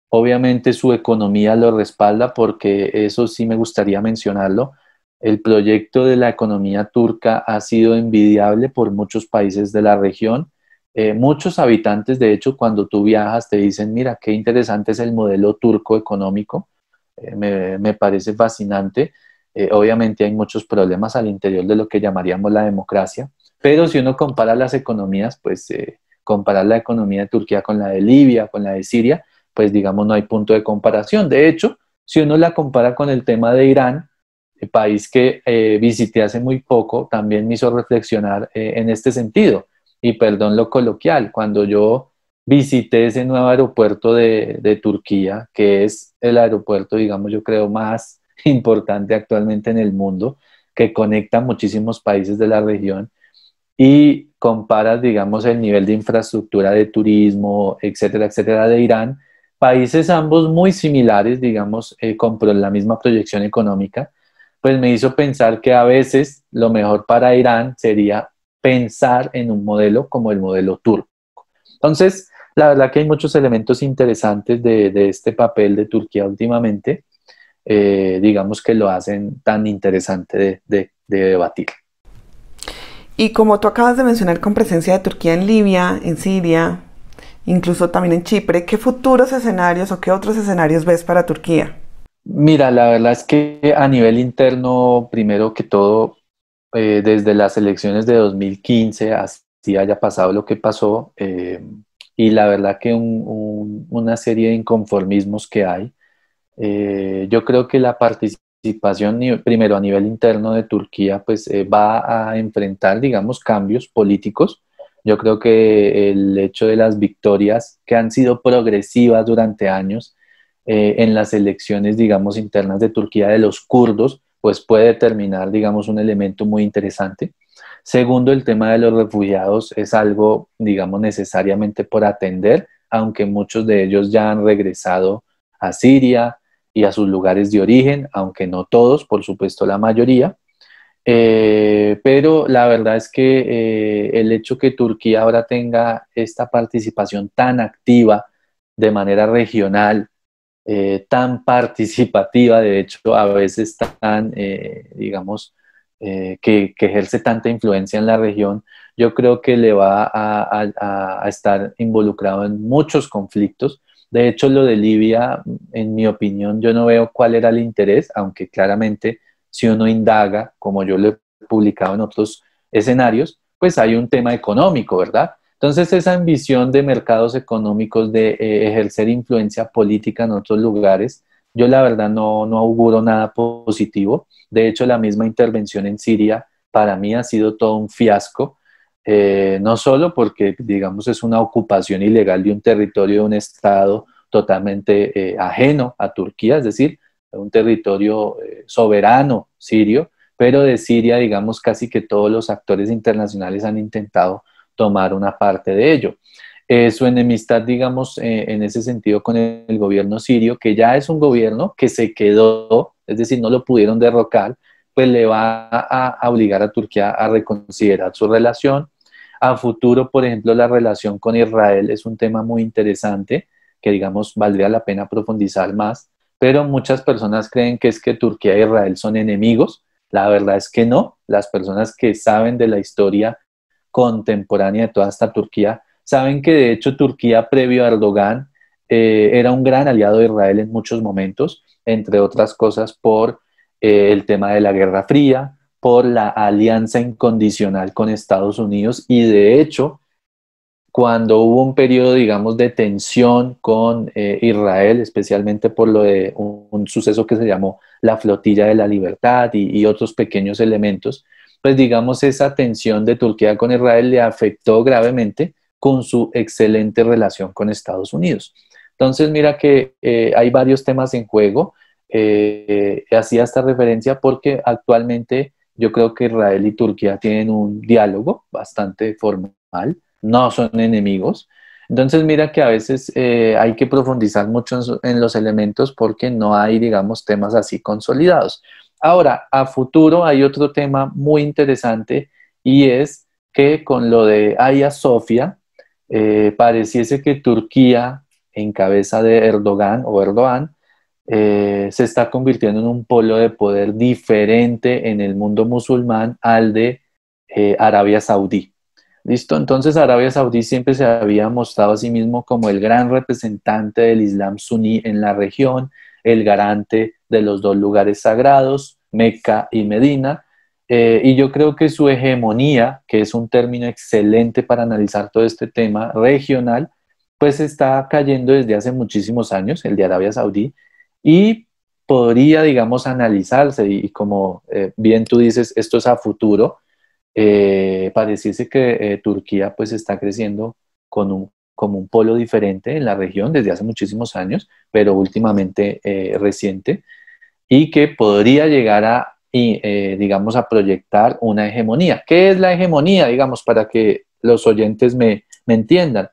Obviamente su economía lo respalda porque eso sí me gustaría mencionarlo. El proyecto de la economía turca ha sido envidiable por muchos países de la región. Eh, muchos habitantes, de hecho, cuando tú viajas te dicen, mira, qué interesante es el modelo turco económico me, parece fascinante. Eh, obviamente hay muchos problemas al interior de lo que llamaríamos la democracia, pero si uno compara las economías, pues eh, comparar la economía de Turquía con la de Libia, con la de Siria, pues digamos no hay punto de comparación. De hecho, si uno la compara con el tema de Irán, el país que eh, visité hace muy poco, también me hizo reflexionar en este sentido. Y perdón lo coloquial, cuando yo visité ese nuevo aeropuerto de, de, Turquía, que es el aeropuerto, digamos, yo creo, más importante actualmente en el mundo, que conecta muchísimos países de la región y comparas, digamos, el nivel de infraestructura de turismo, etcétera, etcétera, de Irán, países ambos muy similares, digamos, eh, con la misma proyección económica, pues me hizo pensar que a veces lo mejor para Irán sería pensar en un modelo como el modelo turco. Entonces, la verdad que hay muchos elementos interesantes de, este papel de Turquía últimamente, eh, digamos que lo hacen tan interesante de, debatir. Y como tú acabas de mencionar con presencia de Turquía en Libia, en Siria, incluso también en Chipre, ¿qué futuros escenarios o qué otros escenarios ves para Turquía? Mira, la verdad es que a nivel interno, primero que todo, eh, desde las elecciones de 2015 así haya pasado lo que pasó, eh, y la verdad que una serie de inconformismos que hay. Eh, yo creo que la participación, primero a nivel interno de Turquía, pues eh, va a enfrentar, digamos, cambios políticos. Yo creo que el hecho de las victorias que han sido progresivas durante años eh, en las elecciones, digamos, internas de Turquía de los kurdos, pues puede determinar, digamos, un elemento muy interesante. Segundo, el tema de los refugiados es algo, digamos, necesariamente por atender, aunque muchos de ellos ya han regresado a Siria y a sus lugares de origen, aunque no todos, por supuesto la mayoría. Eh, pero la verdad es que eh, el hecho que Turquía ahora tenga esta participación tan activa de manera regional, eh, tan participativa, de hecho a veces tan, digamos, eh, que, ejerce tanta influencia en la región, yo creo que le va a, estar involucrado en muchos conflictos. De hecho, lo de Libia, en mi opinión, yo no veo cuál era el interés, aunque claramente si uno indaga, como yo lo he publicado en otros escenarios, pues hay un tema económico, ¿verdad? Entonces, esa ambición de mercados económicos, de eh, ejercer influencia política en otros lugares, yo la verdad no, auguro nada positivo. De hecho, la misma intervención en Siria para mí ha sido todo un fiasco, eh, no solo porque, digamos, es una ocupación ilegal de un territorio de un Estado totalmente eh, ajeno a Turquía, es decir, un territorio eh, soberano sirio, pero de Siria, digamos, casi que todos los actores internacionales han intentado tomar una parte de ello. Eh, su enemistad, digamos, eh, en ese sentido con el gobierno sirio, que ya es un gobierno que se quedó, es decir, no lo pudieron derrocar, pues le va a, a obligar a Turquía a reconsiderar su relación. A futuro, por ejemplo, la relación con Israel es un tema muy interesante que, digamos, valdría la pena profundizar más, pero muchas personas creen que es que Turquía e Israel son enemigos. La verdad es que no. Las personas que saben de la historia contemporánea de toda esta Turquía Saben que de hecho Turquía previo a Erdogan eh, era un gran aliado de Israel en muchos momentos, entre otras cosas por eh, el tema de la Guerra Fría, por la alianza incondicional con Estados Unidos y de hecho cuando hubo un periodo, digamos, de tensión con eh, Israel, especialmente por lo de un, suceso que se llamó la Flotilla de la Libertad y, otros pequeños elementos, pues digamos, esa tensión de Turquía con Israel le afectó gravemente con su excelente relación con Estados Unidos. Entonces, mira que eh, hay varios temas en juego. Eh, eh, hacía esta referencia porque actualmente yo creo que Israel y Turquía tienen un diálogo bastante formal, no son enemigos. Entonces, mira que a veces hay que profundizar mucho en los elementos porque no hay, digamos, temas así consolidados. Ahora, a futuro hay otro tema muy interesante y es que con lo de Aya Sofía, eh, pareciese que Turquía, en cabeza de Erdogan o Erdogan, eh, se está convirtiendo en un polo de poder diferente en el mundo musulmán al de eh, Arabia Saudí. ¿Listo? Entonces Arabia Saudí siempre se había mostrado a sí mismo como el gran representante del Islam suní en la región, el garante de los dos lugares sagrados, Mecca y Medina, eh, y yo creo que su hegemonía, que es un término excelente para analizar todo este tema regional, pues está cayendo desde hace muchísimos años, el de Arabia Saudí, y podría, digamos, analizarse y, como eh, bien tú dices, esto es a futuro, eh, pareciese que eh, Turquía pues está creciendo con un, como un polo diferente en la región desde hace muchísimos años, pero últimamente reciente, y que podría llegar a y, eh, digamos, a proyectar una hegemonía. ¿Qué es la hegemonía? Digamos, para que los oyentes me, entiendan.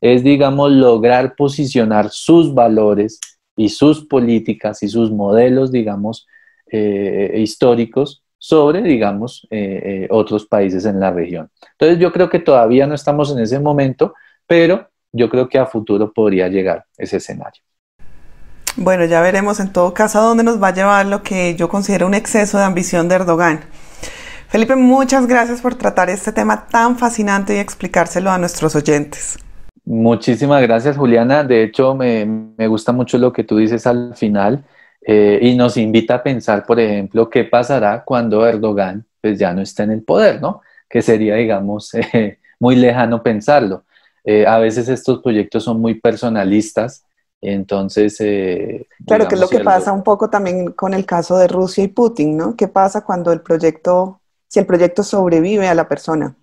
Es, digamos, lograr posicionar sus valores y sus políticas y sus modelos, digamos, eh, históricos sobre, digamos, eh, otros países en la región. Entonces, yo creo que todavía no estamos en ese momento, pero yo creo que a futuro podría llegar ese escenario. Bueno, ya veremos en todo caso a dónde nos va a llevar lo que yo considero un exceso de ambición de Erdogan. Felipe, muchas gracias por tratar este tema tan fascinante y explicárselo a nuestros oyentes. Muchísimas gracias, Juliana. De hecho, me, gusta mucho lo que tú dices al final eh, y nos invita a pensar, por ejemplo, qué pasará cuando Erdogan pues, ya no esté en el poder, ¿no? Que sería, digamos, eh, muy lejano pensarlo. Eh, a veces estos proyectos son muy personalistas entonces... Eh, claro, que es lo que pasa un poco también con el caso de Rusia y Putin, ¿no? ¿Qué pasa cuando el proyecto, si el proyecto sobrevive a la persona?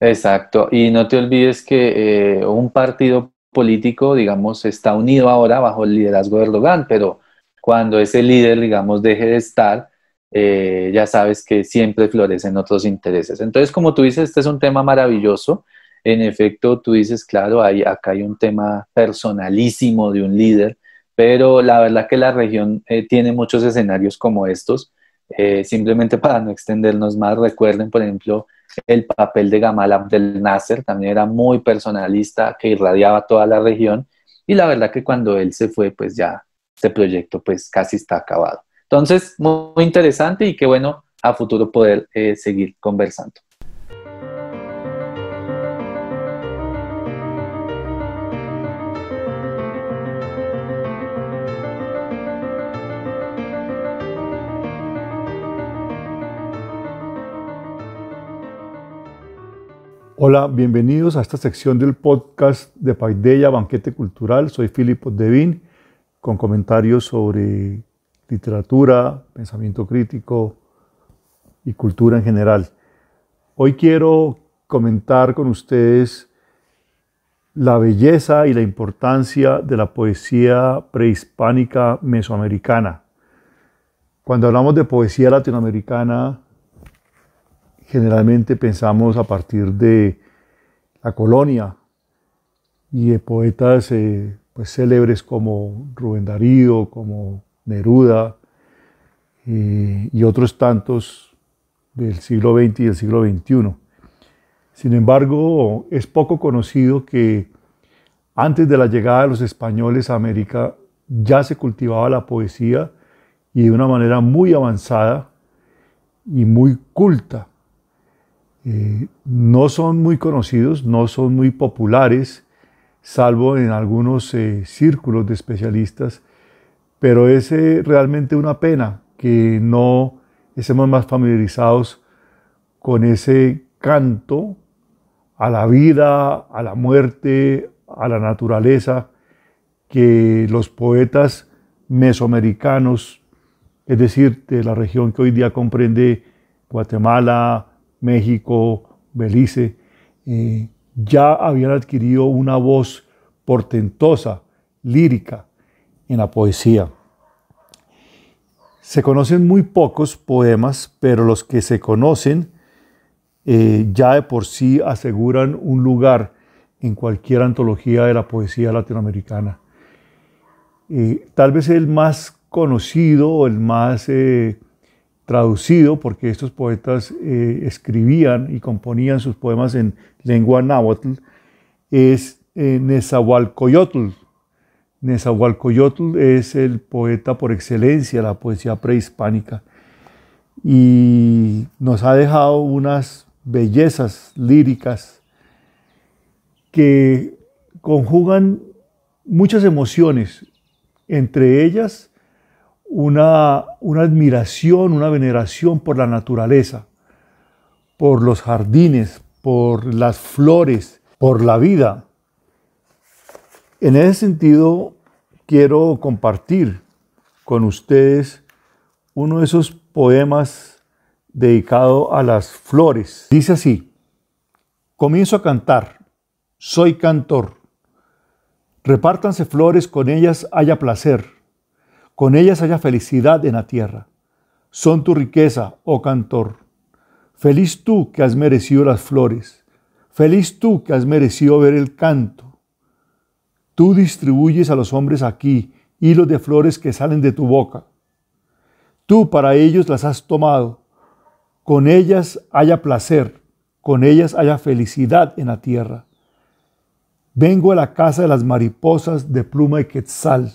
Exacto, y no te olvides que eh, un partido político, digamos, está unido ahora bajo el liderazgo de Erdogan, pero cuando ese líder, digamos, deje de estar, eh, ya sabes que siempre florecen otros intereses. Entonces, como tú dices, este es un tema maravilloso en efecto, tú dices, claro, hay, acá hay un tema personalísimo de un líder, pero la verdad que la región eh, tiene muchos escenarios como estos. Eh, simplemente para no extendernos más, recuerden, por ejemplo, el papel de Gamal Abdel Nasser, también era muy personalista, que irradiaba toda la región, y la verdad que cuando él se fue, pues ya este proyecto pues casi está acabado. Entonces, muy, interesante y qué bueno a futuro poder eh, seguir conversando. Hola, bienvenidos a esta sección del podcast de Paideia Banquete Cultural. Soy filipo Devin, con comentarios sobre literatura, pensamiento crítico y cultura en general. Hoy quiero comentar con ustedes la belleza y la importancia de la poesía prehispánica mesoamericana. Cuando hablamos de poesía latinoamericana, generalmente pensamos a partir de la colonia y de poetas eh, pues, célebres como Rubén Darío, como Neruda eh, y otros tantos del siglo XX y del siglo XXI. Sin embargo, es poco conocido que antes de la llegada de los españoles a América ya se cultivaba la poesía y de una manera muy avanzada y muy culta. Eh, no son muy conocidos, no son muy populares, salvo en algunos eh, círculos de especialistas, pero es eh, realmente una pena que no estemos más familiarizados con ese canto a la vida, a la muerte, a la naturaleza, que los poetas mesoamericanos, es decir, de la región que hoy día comprende Guatemala, México, Belice, eh, ya habían adquirido una voz portentosa, lírica, en la poesía. Se conocen muy pocos poemas, pero los que se conocen eh, ya de por sí aseguran un lugar en cualquier antología de la poesía latinoamericana. Eh, tal vez el más conocido, o el más traducido, porque estos poetas eh, escribían y componían sus poemas en lengua náhuatl, es eh, Nezahualcoyotl. Nezahualcoyotl es el poeta por excelencia, de la poesía prehispánica, y nos ha dejado unas bellezas líricas que conjugan muchas emociones, entre ellas una, admiración, una veneración por la naturaleza, por los jardines, por las flores, por la vida. En ese sentido, quiero compartir con ustedes uno de esos poemas dedicado a las flores. Dice así, comienzo a cantar, soy cantor, repártanse flores, con ellas haya placer con ellas haya felicidad en la tierra. Son tu riqueza, oh cantor. Feliz tú que has merecido las flores. Feliz tú que has merecido ver el canto. Tú distribuyes a los hombres aquí hilos de flores que salen de tu boca. Tú para ellos las has tomado. Con ellas haya placer, con ellas haya felicidad en la tierra. Vengo a la casa de las mariposas de pluma y quetzal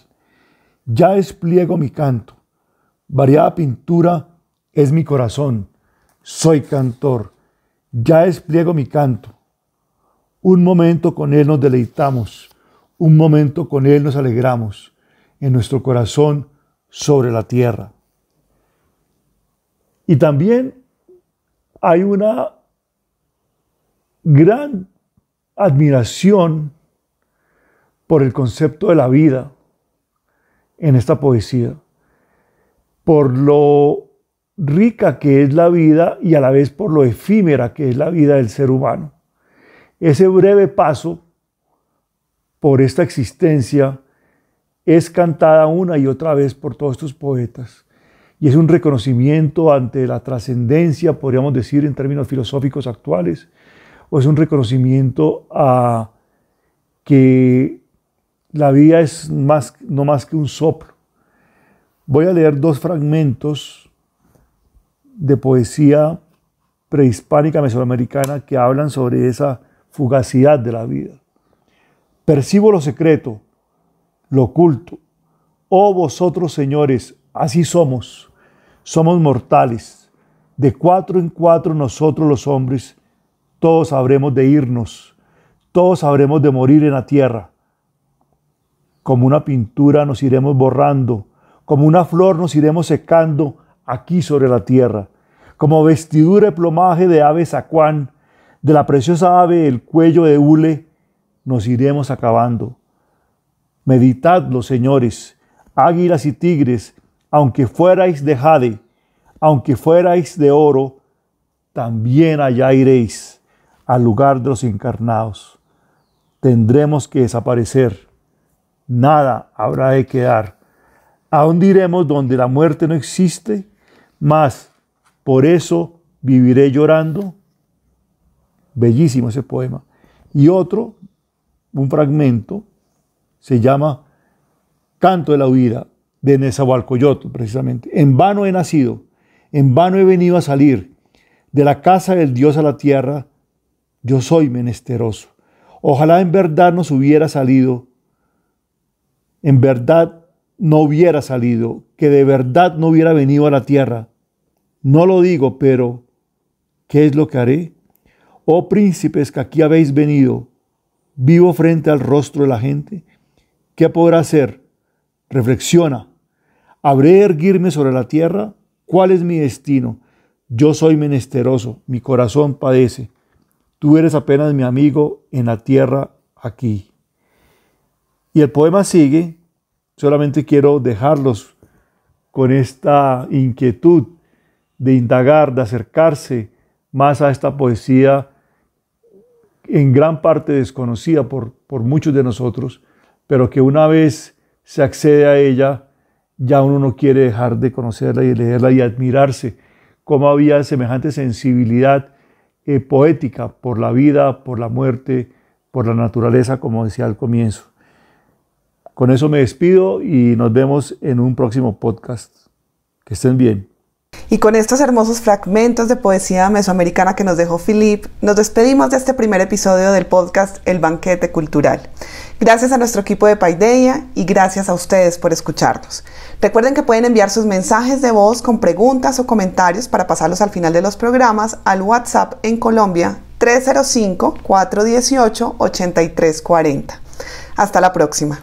ya despliego mi canto. Variada pintura es mi corazón. Soy cantor. Ya despliego mi canto. Un momento con Él nos deleitamos. Un momento con Él nos alegramos. En nuestro corazón sobre la tierra. Y también hay una gran admiración por el concepto de la vida en esta poesía, por lo rica que es la vida y a la vez por lo efímera que es la vida del ser humano. Ese breve paso por esta existencia es cantada una y otra vez por todos estos poetas y es un reconocimiento ante la trascendencia, podríamos decir en términos filosóficos actuales, o es un reconocimiento a que la vida es más, no más que un soplo. Voy a leer dos fragmentos de poesía prehispánica mesoamericana que hablan sobre esa fugacidad de la vida. Percibo lo secreto, lo oculto. Oh vosotros señores, así somos. Somos mortales. De cuatro en cuatro nosotros los hombres, todos habremos de irnos, todos habremos de morir en la tierra como una pintura nos iremos borrando, como una flor nos iremos secando aquí sobre la tierra, como vestidura y plumaje de ave sacuán, de la preciosa ave el cuello de hule, nos iremos acabando. Meditadlo, señores, águilas y tigres, aunque fuerais de jade, aunque fuerais de oro, también allá iréis al lugar de los encarnados. Tendremos que desaparecer nada habrá de quedar. Aún diremos donde la muerte no existe, Más, por eso viviré llorando. Bellísimo ese poema. Y otro, un fragmento, se llama Canto de la huida de Nezahualcoyotl, precisamente. En vano he nacido, en vano he venido a salir de la casa del Dios a la tierra. Yo soy menesteroso. Ojalá en verdad nos hubiera salido en verdad no hubiera salido, que de verdad no hubiera venido a la tierra. No lo digo, pero ¿qué es lo que haré? Oh príncipes que aquí habéis venido, vivo frente al rostro de la gente. ¿Qué podrá hacer? Reflexiona. ¿Habré de erguirme sobre la tierra? ¿Cuál es mi destino? Yo soy menesteroso, mi corazón padece. Tú eres apenas mi amigo en la tierra aquí. Y el poema sigue, solamente quiero dejarlos con esta inquietud de indagar, de acercarse más a esta poesía en gran parte desconocida por, por muchos de nosotros, pero que una vez se accede a ella, ya uno no quiere dejar de conocerla y leerla y admirarse cómo había semejante sensibilidad eh, poética por la vida, por la muerte, por la naturaleza, como decía al comienzo. Con eso me despido y nos vemos en un próximo podcast. Que estén bien. Y con estos hermosos fragmentos de poesía mesoamericana que nos dejó Philip, nos despedimos de este primer episodio del podcast El Banquete Cultural. Gracias a nuestro equipo de Paideia y gracias a ustedes por escucharnos. Recuerden que pueden enviar sus mensajes de voz con preguntas o comentarios para pasarlos al final de los programas al WhatsApp en Colombia 305-418-8340. Hasta la próxima.